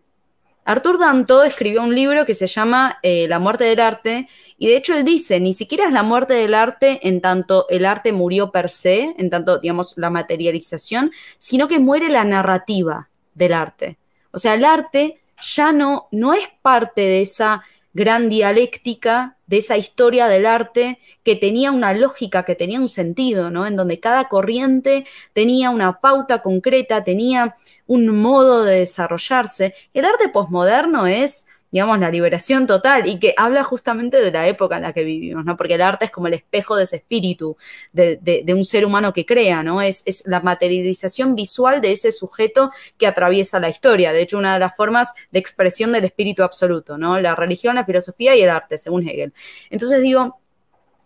Arthur Danto escribió un libro que se llama eh, La muerte del arte, y de hecho él dice, ni siquiera es la muerte del arte en tanto el arte murió per se, en tanto, digamos, la materialización, sino que muere la narrativa del arte. O sea, el arte ya no, no es parte de esa gran dialéctica, de esa historia del arte que tenía una lógica, que tenía un sentido, ¿no? En donde cada corriente tenía una pauta concreta, tenía un modo de desarrollarse. El arte posmoderno es digamos, la liberación total y que habla justamente de la época en la que vivimos, ¿no? Porque el arte es como el espejo de ese espíritu de, un ser humano que crea, ¿no? Es, la materialización visual de ese sujeto que atraviesa la historia. De hecho, una de las formas de expresión del espíritu absoluto, ¿no? La religión, la filosofía y el arte, según Hegel. Entonces digo,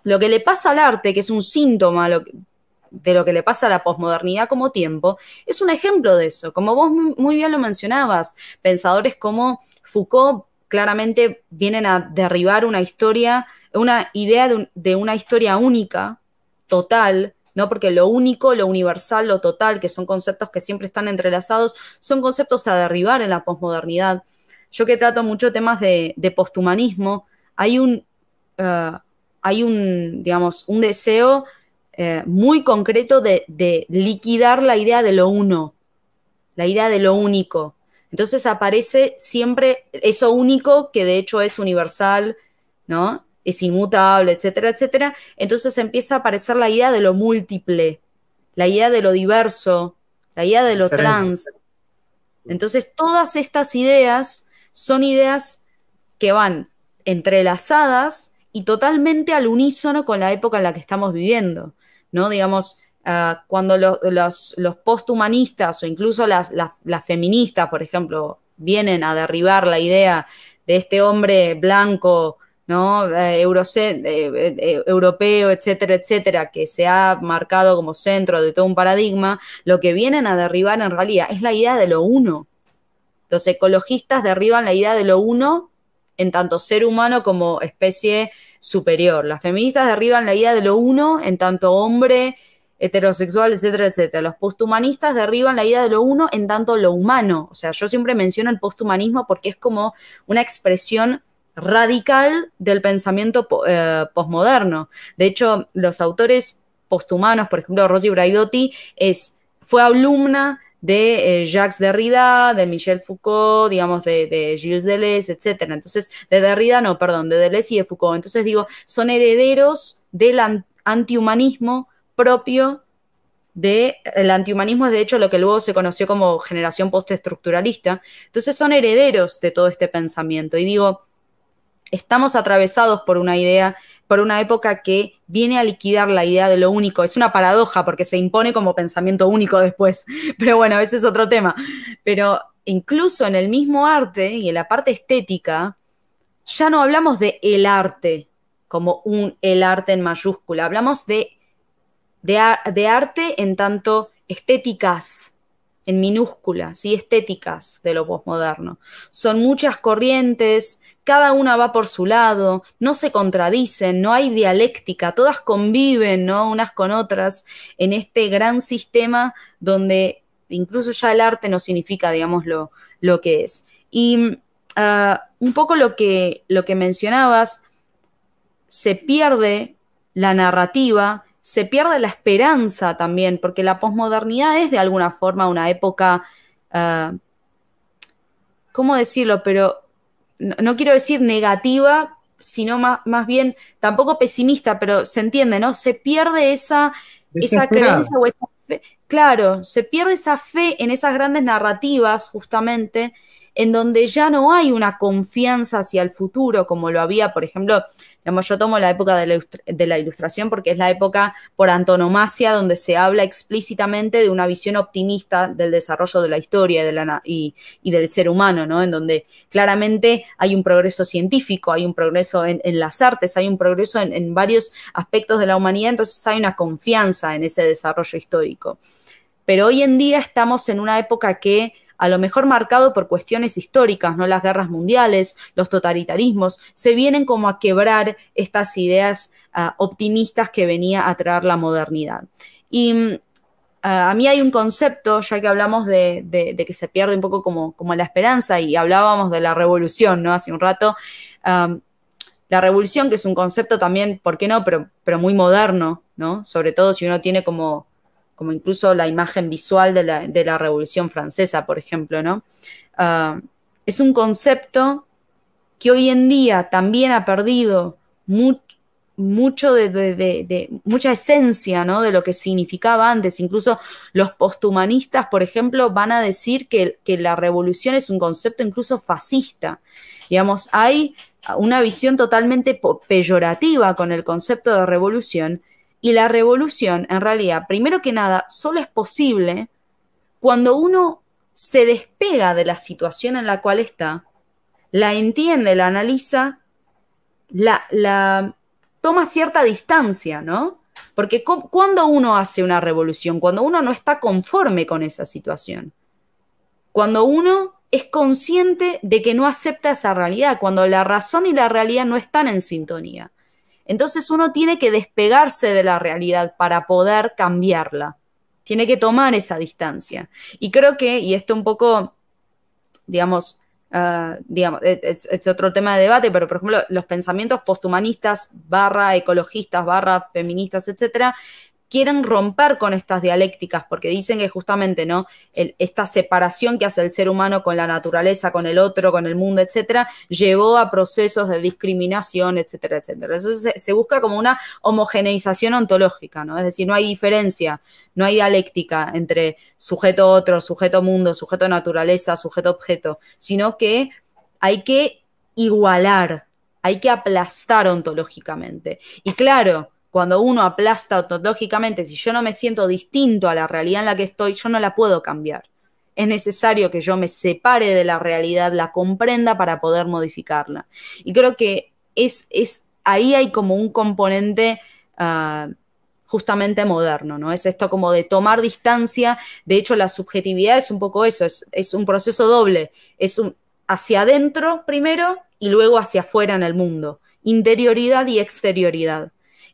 lo que le pasa al arte, que es un síntoma de lo que le pasa a la posmodernidad como tiempo, es un ejemplo de eso. Como vos muy bien lo mencionabas, pensadores como Foucault claramente vienen a derribar una historia, una idea de, una historia única, total, ¿no? Porque lo único, lo universal, lo total, que son conceptos que siempre están entrelazados, son conceptos a derribar en la posmodernidad. Yo que trato mucho temas de, posthumanismo, hay un, eh, hay digamos, un deseo eh, muy concreto de liquidar la idea de lo uno, la idea de lo único, entonces aparece siempre eso único que de hecho es universal, ¿no? Es inmutable, etcétera, etcétera. Entonces empieza a aparecer la idea de lo múltiple, la idea de lo diverso, la idea de lo trans. Entonces todas estas ideas son ideas que van entrelazadas y totalmente al unísono con la época en la que estamos viviendo, ¿no? Digamos, Ah, cuando los, los posthumanistas o incluso las, feministas, por ejemplo, vienen a derribar la idea de este hombre blanco, ¿no? Eh, eh, eh, europeo, etcétera, etcétera, que se ha marcado como centro de todo un paradigma, lo que vienen a derribar en realidad es la idea de lo uno. Los ecologistas derriban la idea de lo uno en tanto ser humano como especie superior. Las feministas derriban la idea de lo uno en tanto hombre heterosexual, etcétera, etcétera. Los posthumanistas derriban la idea de lo uno en tanto lo humano. O sea, yo siempre menciono el posthumanismo porque es como una expresión radical del pensamiento eh, posmoderno. De hecho, los autores posthumanos, por ejemplo, Rosy Braidotti, es, fue alumna de eh, Jacques Derrida, de Michel Foucault, digamos, de, Gilles Deleuze, etcétera, Entonces, de Derrida, no, perdón, de Deleuze y de Foucault. Entonces digo, son herederos del antihumanismo propio del de, antihumanismo, es de hecho lo que luego se conoció como generación postestructuralista. Entonces son herederos de todo este pensamiento. Y digo, estamos atravesados por una idea, por una época que viene a liquidar la idea de lo único. Es una paradoja porque se impone como pensamiento único después. *laughs* Pero bueno, ese es otro tema. Pero incluso en el mismo arte y en la parte estética, ya no hablamos de el arte como un el arte en mayúscula, hablamos de de, arte en tanto estéticas, en minúsculas, y ¿sí? estéticas de lo posmoderno. Son muchas corrientes, cada una va por su lado, no se contradicen, no hay dialéctica, todas conviven unas con otras en este gran sistema donde incluso ya el arte no significa, digamos, lo, que es. Y ah, un poco lo que, lo que mencionabas, se pierde la narrativa se pierde la esperanza también, porque la posmodernidad es de alguna forma una época, ah, ¿cómo decirlo? Pero no, quiero decir negativa, sino más, más, bien tampoco pesimista, pero se entiende, ¿no? Se pierde esa, esa creencia o esa fe. Claro, se pierde esa fe en esas grandes narrativas justamente en donde ya no hay una confianza hacia el futuro como lo había, por ejemplo, yo tomo la época de la, ilustración porque es la época por antonomasia donde se habla explícitamente de una visión optimista del desarrollo de la historia y, de la, y, del ser humano, ¿no? En donde claramente hay un progreso científico, hay un progreso en, las artes, hay un progreso en, en varios aspectos de la humanidad, entonces hay una confianza en ese desarrollo histórico. Pero hoy en día estamos en una época que a lo mejor marcado por cuestiones históricas, ¿no? Las guerras mundiales, los totalitarismos, se vienen como a quebrar estas ideas ah, optimistas que venía a traer la modernidad. Y mm, ah, a mí hay un concepto, ya que hablamos de, que se pierde un poco como, la esperanza y hablábamos de la revolución, ¿no? Hace un rato. Ah, la revolución, que es un concepto también, ¿por qué no? Pero, pero muy moderno, ¿no? Sobre todo si uno tiene como como incluso la imagen visual de la, Revolución Francesa, por ejemplo, ¿no? Ah, es un concepto que hoy en día también ha perdido mucho de, mucha esencia ¿no? de lo que significaba antes. Incluso los posthumanistas, por ejemplo, van a decir que, que, la revolución es un concepto incluso fascista. Digamos, hay una visión totalmente peyorativa con el concepto de revolución y la revolución, en realidad, primero que nada, solo es posible cuando uno se despega de la situación en la cual está, la entiende, la analiza, la, la toma cierta distancia, ¿no? Porque cuando uno hace una revolución, cuando uno no está conforme con esa situación, cuando uno es consciente de que no acepta esa realidad, cuando la razón y la realidad no están en sintonía. Entonces uno tiene que despegarse de la realidad para poder cambiarla. Tiene que tomar esa distancia. Y creo que, y esto un poco, digamos, ah, digamos, e-, es, otro tema de debate, pero por ejemplo, los pensamientos posthumanistas, barra ecologistas, barra feministas, etcétera, quieren romper con estas dialécticas, porque dicen que justamente, ¿no? esta separación que hace el ser humano con la naturaleza, con el otro, con el mundo, etcétera, llevó a procesos de discriminación, etcétera, etcétera. Entonces se, se, busca como una homogeneización ontológica, ¿no? Es decir, no hay diferencia, no hay dialéctica entre sujeto otro, sujeto mundo, sujeto naturaleza, sujeto objeto, sino que hay que igualar, hay que aplastar ontológicamente. Y claro, cuando uno aplasta autológicamente, si yo no me siento distinto a la realidad en la que estoy, yo no la puedo cambiar. Es necesario que yo me separe de la realidad, la comprenda para poder modificarla. Y creo que es, ahí hay como un componente ah, justamente moderno, ¿no? Es esto como de tomar distancia. De hecho, la subjetividad es un poco eso, es, es un proceso doble. Es un, hacia adentro primero y luego hacia afuera en el mundo. Interioridad y exterioridad.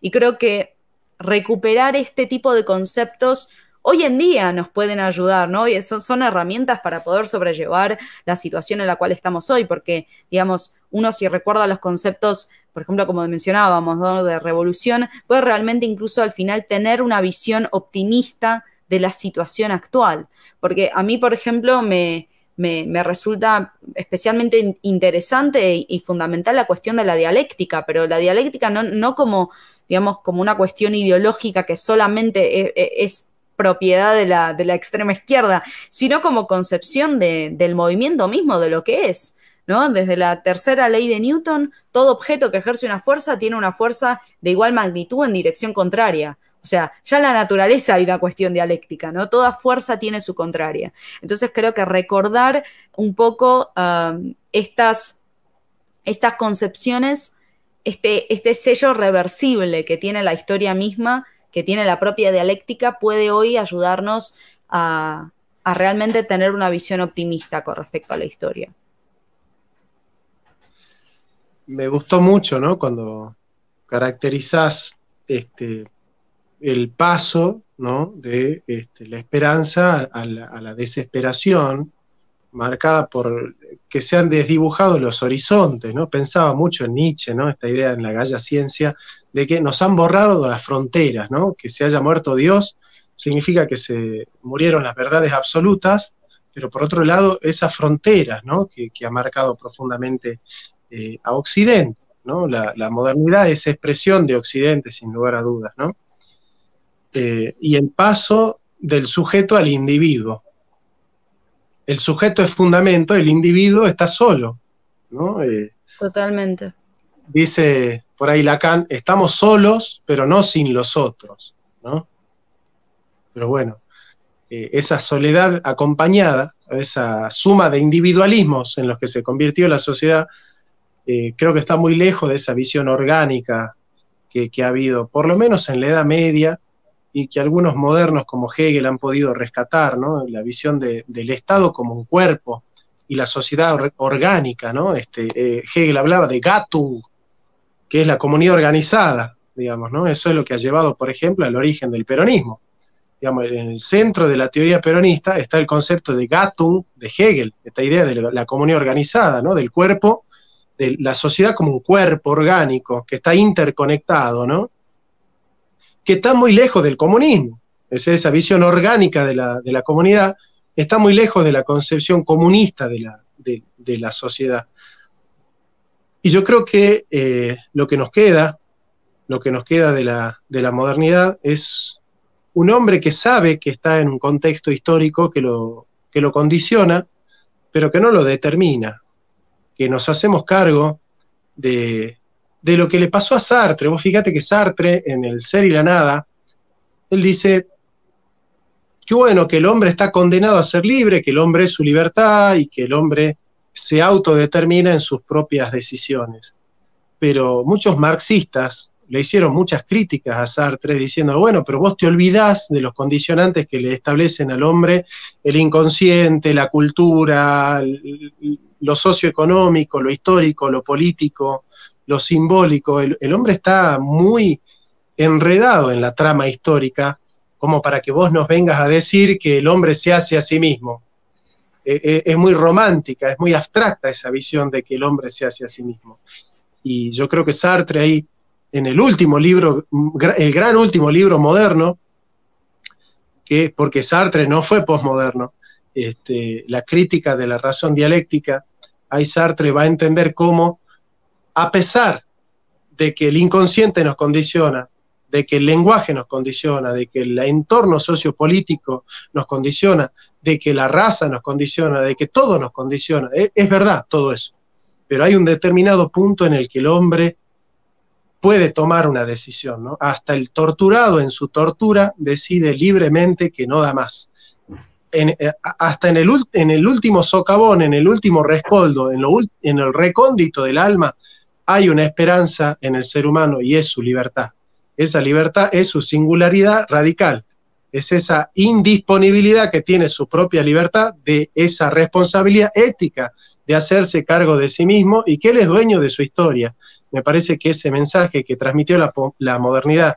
Y creo que recuperar este tipo de conceptos hoy en día nos pueden ayudar, ¿no? Y eso son herramientas para poder sobrellevar la situación en la cual estamos hoy, porque, digamos, uno si recuerda los conceptos, por ejemplo, como mencionábamos, de revolución, puede realmente incluso al final tener una visión optimista de la situación actual. Porque a mí, por ejemplo, me, resulta especialmente interesante y, fundamental la cuestión de la dialéctica, pero la dialéctica no, no como digamos, como una cuestión ideológica que solamente e, e, es, propiedad de la, extrema izquierda, sino como concepción del movimiento mismo, de lo que es. ¿no? Desde la tercera ley de Newton, todo objeto que ejerce una fuerza tiene una fuerza de igual magnitud en dirección contraria. O sea, ya en la naturaleza hay una cuestión dialéctica, ¿no? Toda fuerza tiene su contraria. Entonces creo que recordar un poco um, estas, estas concepciones este, este, sello reversible que tiene la historia misma, que tiene la propia dialéctica, puede hoy ayudarnos a, realmente tener una visión optimista con respecto a la historia. Me gustó mucho, Cuando caracterizás este, el paso de este, la esperanza a la desesperación, marcada por que se han desdibujado los horizontes, ¿no? Pensaba mucho en Nietzsche, ¿no? Esta idea en la Galla Ciencia de que nos han borrado las fronteras, ¿no? Que se haya muerto Dios significa que se murieron las verdades absolutas, pero por otro lado, esas fronteras, ¿no? Que, ha marcado profundamente eh, a Occidente, ¿no? La, modernidad es expresión de Occidente, sin lugar a dudas, ¿no? Eh, y el paso del sujeto al individuo, el sujeto es fundamento, el individuo está solo. ¿no? Eh, Totalmente. Dice por ahí Lacan, estamos solos, pero no sin los otros. ¿no? Pero bueno, eh, esa soledad acompañada, esa suma de individualismos en los que se convirtió la sociedad, eh, creo que está muy lejos de esa visión orgánica que, ha habido, por lo menos en la Edad Media, y que algunos modernos como Hegel han podido rescatar, ¿no? la visión del Estado como un cuerpo y la sociedad orgánica. ¿no? Este, eh, Hegel hablaba de Gattung que es la comunidad organizada, digamos, ¿no? eso es lo que ha llevado, por ejemplo, al origen del peronismo. Digamos, en el centro de la teoría peronista está el concepto de Gattung de Hegel, esta idea de la comunidad organizada, ¿no? del cuerpo, de la sociedad como un cuerpo orgánico que está interconectado, ¿no? que está muy lejos del comunismo. esa visión orgánica de la, comunidad está muy lejos de la concepción comunista de la, sociedad. Y yo creo que eh, lo que nos queda, lo que nos queda de la, modernidad es un hombre que sabe que está en un contexto histórico que lo, que lo condiciona, pero que no lo determina, que nos hacemos cargo de, de lo que le pasó a Sartre. Vos fíjate que Sartre, en El Ser y la Nada, él dice, qué bueno, que el hombre está condenado a ser libre, que el hombre es su libertad y que el hombre se autodetermina en sus propias decisiones. Pero muchos marxistas le hicieron muchas críticas a Sartre diciendo, bueno, pero vos te olvidás de los condicionantes que le establecen al hombre el inconsciente, la cultura, lo socioeconómico, lo histórico, lo político lo simbólico. El, hombre está muy enredado en la trama histórica como para que vos nos vengas a decir que el hombre se hace a sí mismo. Eh, eh, es muy romántica, es muy abstracta esa visión de que el hombre se hace a sí mismo. Y yo creo que Sartre ahí, en el último libro, el gran último libro moderno, que porque Sartre no fue posmoderno, este, la crítica de la razón dialéctica, ahí Sartre va a entender cómo a pesar de que el inconsciente nos condiciona, de que el lenguaje nos condiciona, de que el entorno sociopolítico nos condiciona, de que la raza nos condiciona, de que todo nos condiciona. E-, es, verdad todo eso. Pero hay un determinado punto en el que el hombre puede tomar una decisión, Hasta el torturado en su tortura decide libremente que no da más. Eh, hasta en el, en el, último socavón, en el último rescoldo, en, lo, en el recóndito del alma, hay una esperanza en el ser humano y es su libertad. Esa libertad es su singularidad radical, es esa indisponibilidad que tiene su propia libertad de esa responsabilidad ética de hacerse cargo de sí mismo y que él es dueño de su historia. Me parece que ese mensaje que transmitió la, modernidad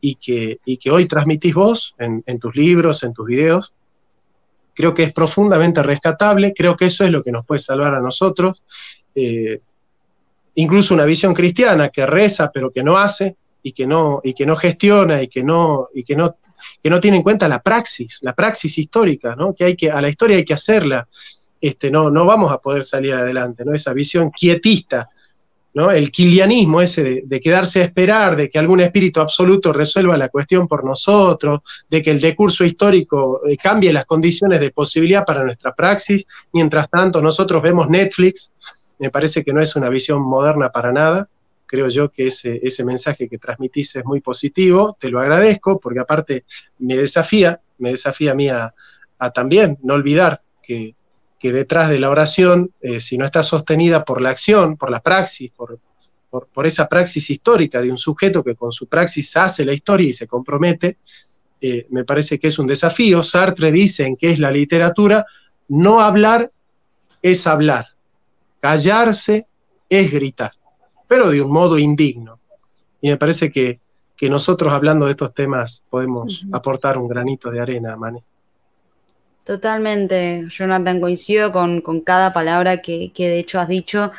y que, hoy transmitís vos en, tus libros, en tus videos, creo que es profundamente rescatable, creo que eso es lo que nos puede salvar a nosotros. Eh, incluso una visión cristiana que reza pero que no hace y que no, y que no gestiona y que no, y que no, que no tiene en cuenta la praxis, la praxis histórica, ¿no? que, hay que a la historia hay que hacerla. Este, no, no vamos a poder salir adelante, ¿no? esa visión quietista, ¿no? el quilianismo ese de, de quedarse a esperar, de que algún espíritu absoluto resuelva la cuestión por nosotros, de que el decurso histórico eh, cambie las condiciones de posibilidad para nuestra praxis, mientras tanto nosotros vemos Netflix, me parece que no es una visión moderna para nada. Creo yo que ese, ese mensaje que transmitís es muy positivo, te lo agradezco, porque aparte me desafía, me desafía a mí a, también no olvidar que, detrás de la oración, eh, si no está sostenida por la acción, por la praxis, por, por, esa praxis histórica de un sujeto que con su praxis hace la historia y se compromete, eh, me parece que es un desafío. Sartre dice en qué es la literatura, no hablar es hablar. Callarse es gritar, pero de un modo indigno. Y me parece que, nosotros hablando de estos temas podemos aportar un granito de arena, Mané. Totalmente, Jonathan, coincido con, cada palabra que, de hecho has dicho.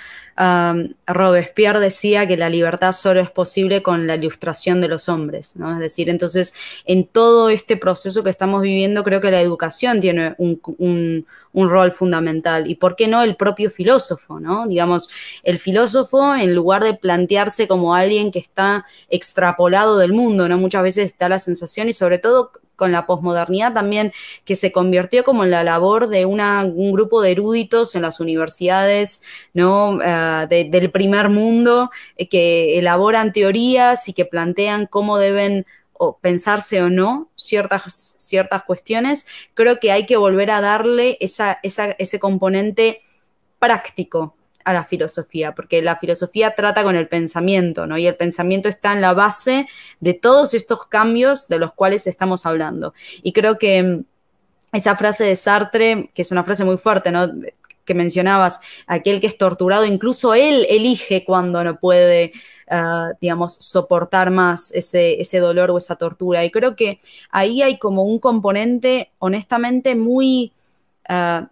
Robespierre decía que la libertad solo es posible con la ilustración de los hombres, ¿no? Es decir, entonces, en todo este proceso que estamos viviendo, creo que la educación tiene un, un rol fundamental. Y por qué no el propio filósofo, ¿no? Digamos, el filósofo, en lugar de plantearse como alguien que está extrapolado del mundo, ¿no? Muchas veces da la sensación, y sobre todo con la posmodernidad también, que se convirtió como en la labor de un grupo de eruditos en las universidades ah, del primer mundo eh, que elaboran teorías y que plantean cómo deben pensarse o no ciertas, ciertas cuestiones, creo que hay que volver a darle ese componente práctico a la filosofía, porque la filosofía trata con el pensamiento, ¿no? Y el pensamiento está en la base de todos estos cambios de los cuales estamos hablando. Y creo que mm, esa frase de Sartre, que es una frase muy fuerte, ¿no? que mencionabas, aquel que es torturado, incluso él elige cuando no puede, ah, digamos, soportar más ese, dolor o esa tortura. Y creo que ahí hay como un componente, honestamente, muy... Ah,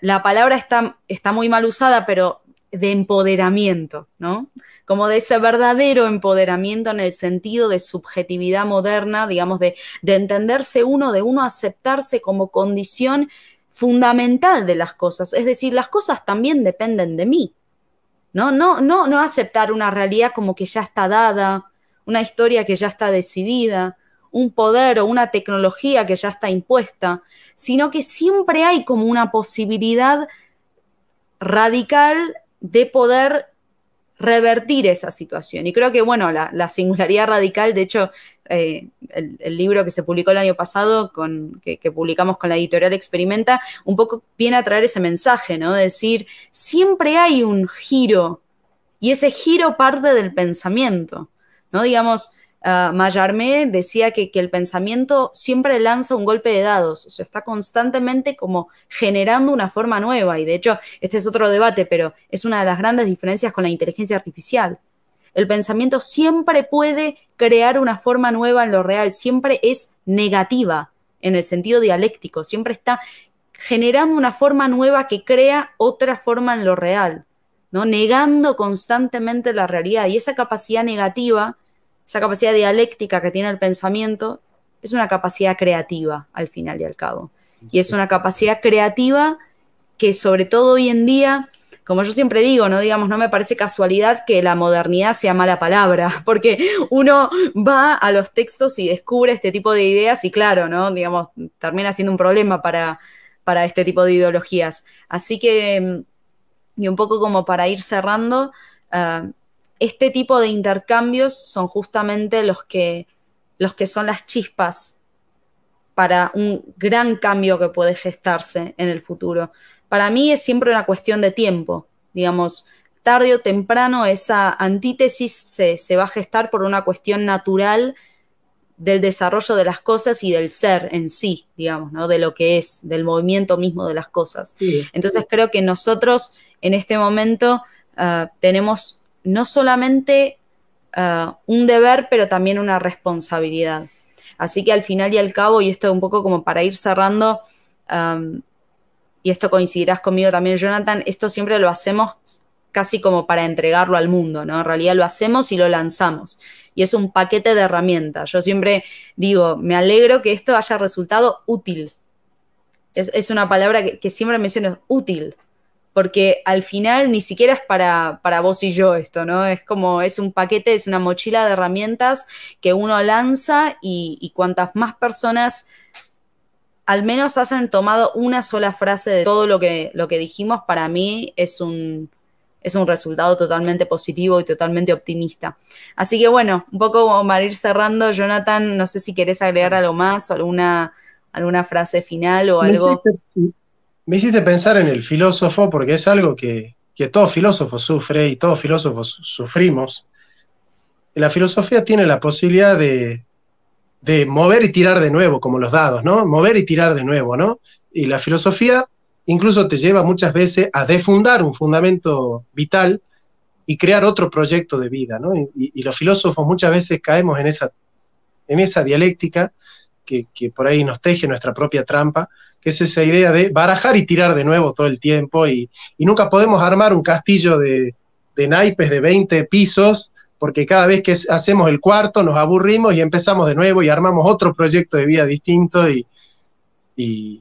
la palabra está, está muy mal usada, pero de empoderamiento, ¿no? Como de ese verdadero empoderamiento en el sentido de subjetividad moderna, digamos, de, entenderse uno, de uno aceptarse como condición fundamental de las cosas. Es decir, las cosas también dependen de mí. No, no, no, no aceptar una realidad como que ya está dada, una historia que ya está decidida, un poder o una tecnología que ya está impuesta, sino que siempre hay como una posibilidad radical de poder revertir esa situación. Y creo que, bueno, la, singularidad radical, de hecho, eh, el, libro que se publicó el año pasado, con, que, que, publicamos con la editorial Experimenta, un poco viene a traer ese mensaje, ¿no? De decir, siempre hay un giro y ese giro parte del pensamiento, ¿no? Digamos, Ah, Mayarmé decía que, el pensamiento siempre lanza un golpe de dados, o sea, está constantemente como generando una forma nueva. Y de hecho, este es otro debate, pero es una de las grandes diferencias con la inteligencia artificial. El pensamiento siempre puede crear una forma nueva en lo real, siempre es negativa en el sentido dialéctico, siempre está generando una forma nueva que crea otra forma en lo real, ¿no? Negando constantemente la realidad y esa capacidad negativa esa capacidad dialéctica que tiene el pensamiento es una capacidad creativa al final y al cabo. Y es una capacidad creativa que sobre todo hoy en día, como yo siempre digo, no digamos, no me parece casualidad que la modernidad sea mala palabra, *laughs* porque uno va a los textos y descubre este tipo de ideas y claro, ¿no? Digamos, termina siendo un problema para, para este tipo de ideologías. Así que, mm, y un poco como para ir cerrando, ah, este tipo de intercambios son justamente los que, los que son las chispas para un gran cambio que puede gestarse en el futuro. Para mí es siempre una cuestión de tiempo, digamos, tarde o temprano esa antítesis se, va a gestar por una cuestión natural del desarrollo de las cosas y del ser en sí, digamos, De lo que es, del movimiento mismo de las cosas. Entonces creo que nosotros en este momento ah, tenemos no solamente ah, un deber, pero también una responsabilidad. Así que al final y al cabo, y esto es un poco como para ir cerrando, y esto coincidirás conmigo también, Jonathan, esto siempre lo hacemos casi como para entregarlo al mundo, ¿no? En realidad lo hacemos y lo lanzamos. Y es un paquete de herramientas. Yo siempre digo, me alegro que esto haya resultado útil. Es, una palabra que, que siempre menciono, útil porque al final ni siquiera es para, para vos y yo esto, ¿no? Es como, es un paquete, es una mochila de herramientas que uno lanza y, cuantas más personas al menos hacen tomado una sola frase de todo lo que, lo que dijimos, para mí es un, es un resultado totalmente positivo y totalmente optimista. Así que bueno, un poco para ir cerrando, Jonathan, no sé si querés agregar algo más o alguna, alguna frase final o algo me hiciste pensar en el filósofo porque es algo que, que todo filósofo sufre y todos filósofos sufrimos. La filosofía tiene la posibilidad de, mover y tirar de nuevo, como los dados, ¿no? Mover y tirar de nuevo, ¿no? Y la filosofía incluso te lleva muchas veces a defundar un fundamento vital y crear otro proyecto de vida, ¿no? Y, los filósofos muchas veces caemos en esa, en esa dialéctica que, por ahí nos teje nuestra propia trampa, que es esa idea de barajar y tirar de nuevo todo el tiempo y, nunca podemos armar un castillo de, naipes de 20 pisos porque cada vez que hacemos el cuarto nos aburrimos y empezamos de nuevo y armamos otro proyecto de vida distinto y,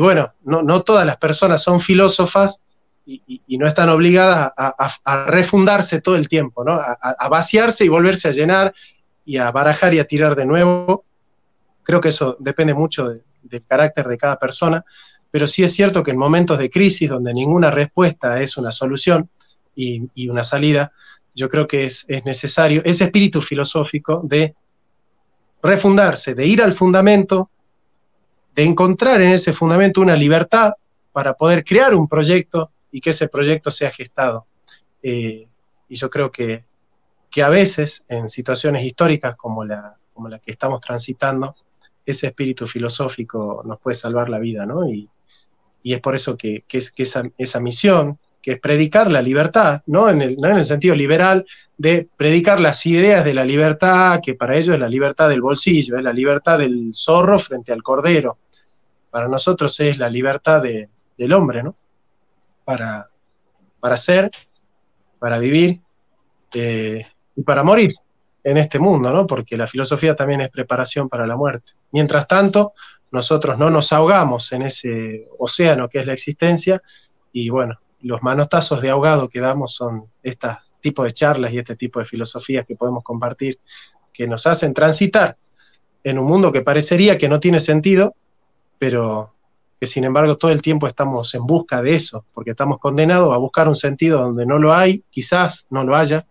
bueno, no, todas las personas son filósofas y, no están obligadas a, refundarse todo el tiempo, ¿no? a, a vaciarse y volverse a llenar y a barajar y a tirar de nuevo Creo que eso depende mucho del carácter de cada persona, pero sí es cierto que en momentos de crisis donde ninguna respuesta es una solución y, una salida, yo creo que es, necesario ese espíritu filosófico de refundarse, de ir al fundamento, de encontrar en ese fundamento una libertad para poder crear un proyecto y que ese proyecto sea gestado. Eh, y yo creo que, que, a veces en situaciones históricas como la, como la que estamos transitando, ese espíritu filosófico nos puede salvar la vida, ¿no? Y, es por eso que, esa, misión, que es predicar la libertad, ¿no? En el, sentido liberal, de predicar las ideas de la libertad, que para ellos es la libertad del bolsillo, es la libertad del zorro frente al cordero. Para nosotros es la libertad del hombre, ¿no? Para, para ser, para vivir eh, y para morir en este mundo, ¿no? Porque la filosofía también es preparación para la muerte. Mientras tanto, nosotros no nos ahogamos en ese océano que es la existencia y bueno, los manotazos de ahogado que damos son este tipo de charlas y este tipo de filosofías que podemos compartir que nos hacen transitar en un mundo que parecería que no tiene sentido, pero que sin embargo todo el tiempo estamos en busca de eso, porque estamos condenados a buscar un sentido donde no lo hay, quizás no lo haya,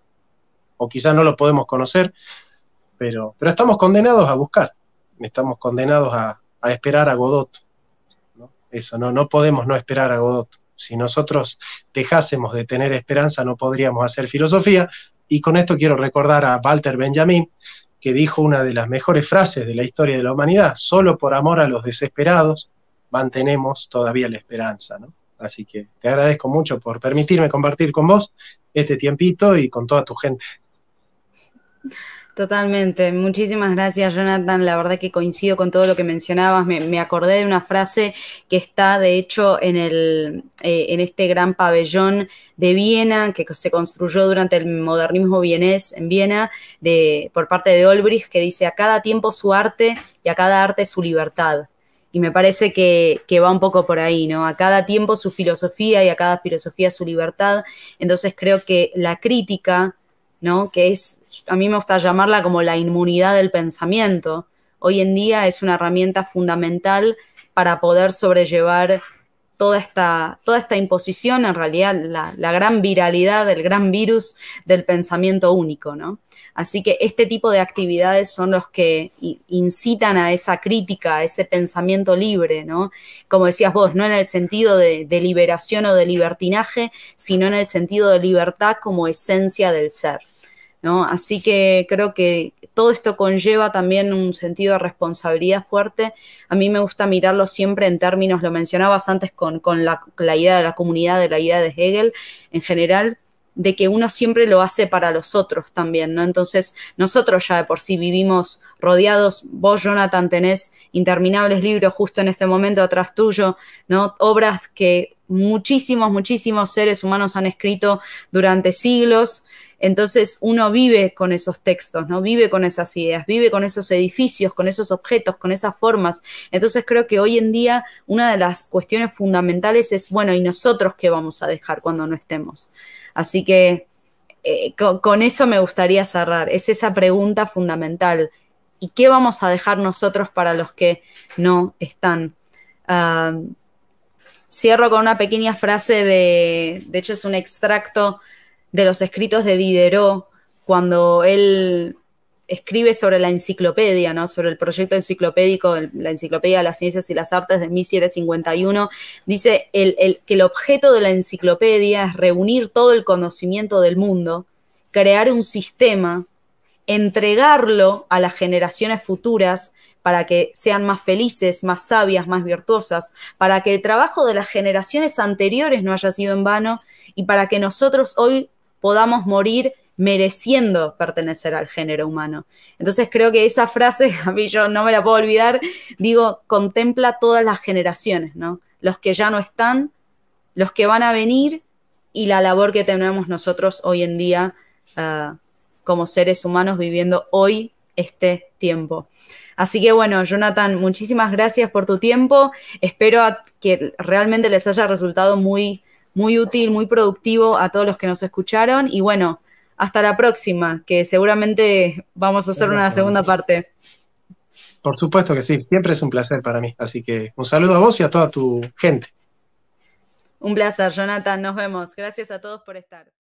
o quizás no lo podemos conocer, pero, pero estamos condenados a buscar, estamos condenados a, esperar a Godot. Eso, no, no podemos no esperar a Godot. Si nosotros dejásemos de tener esperanza, no podríamos hacer filosofía. Y con esto quiero recordar a Walter Benjamin, que dijo una de las mejores frases de la historia de la humanidad, solo por amor a los desesperados mantenemos todavía la esperanza. Así que te agradezco mucho por permitirme compartir con vos este tiempito y con toda tu gente. Totalmente. Muchísimas gracias, Jonathan. La verdad que coincido con todo lo que mencionabas. Me, acordé de una frase que está, de hecho, en, el, eh, en este gran pabellón de Viena que se construyó durante el modernismo vienés en Viena de, por parte de Olbrich, que dice, a cada tiempo su arte y a cada arte su libertad. Y me parece que, que va un poco por ahí, ¿no? A cada tiempo su filosofía y a cada filosofía su libertad. Entonces creo que la crítica ¿no? Que es, a mí me gusta llamarla como la inmunidad del pensamiento. Hoy en día es una herramienta fundamental para poder sobrellevar toda esta, toda esta imposición, en realidad la, la gran viralidad, el gran virus del pensamiento único, ¿no? Así que este tipo de actividades son los que incitan a esa crítica, a ese pensamiento libre, ¿no? Como decías vos, no en el sentido de, liberación o de libertinaje, sino en el sentido de libertad como esencia del ser. ¿No? Así que creo que todo esto conlleva también un sentido de responsabilidad fuerte. A mí me gusta mirarlo siempre en términos, lo mencionabas antes con, la, idea de la comunidad, de la idea de Hegel en general, de que uno siempre lo hace para los otros también, ¿no? Entonces, nosotros ya de por sí vivimos rodeados, vos, Jonathan, tenés interminables libros justo en este momento atrás tuyo, ¿no? Obras que muchísimos, muchísimos seres humanos han escrito durante siglos. Entonces uno vive con esos textos, ¿no? Vive con esas ideas, vive con esos edificios, con esos objetos, con esas formas. Entonces creo que hoy en día una de las cuestiones fundamentales es, bueno, ¿y nosotros qué vamos a dejar cuando no estemos? Así que eh, con, eso me gustaría cerrar. Es esa pregunta fundamental. ¿Y qué vamos a dejar nosotros para los que no están? Ah, cierro con una pequeña frase de, de hecho es un extracto de los escritos de Diderot, cuando él escribe sobre la enciclopedia, ¿no? sobre el proyecto enciclopédico, la Enciclopedia de las Ciencias y las Artes de 1751, dice que el objeto de la enciclopedia es reunir todo el conocimiento del mundo, crear un sistema, entregarlo a las generaciones futuras para que sean más felices, más sabias, más virtuosas, para que el trabajo de las generaciones anteriores no haya sido en vano y para que nosotros hoy podamos morir mereciendo pertenecer al género humano. Entonces creo que esa frase, *laughs* a mí yo no me la puedo olvidar, digo, contempla todas las generaciones, ¿no? Los que ya no están, los que van a venir y la labor que tenemos nosotros hoy en día ah, como seres humanos viviendo hoy este tiempo. Así que bueno, Jonathan, muchísimas gracias por tu tiempo. Espero que realmente les haya resultado muy, muy útil, muy productivo a todos los que nos escucharon. Y bueno, hasta la próxima, que seguramente vamos a hacer una segunda parte. Por supuesto que sí, siempre es un placer para mí. Así que un saludo a vos y a toda tu gente. Un placer, Jonathan, nos vemos. Gracias a todos por estar.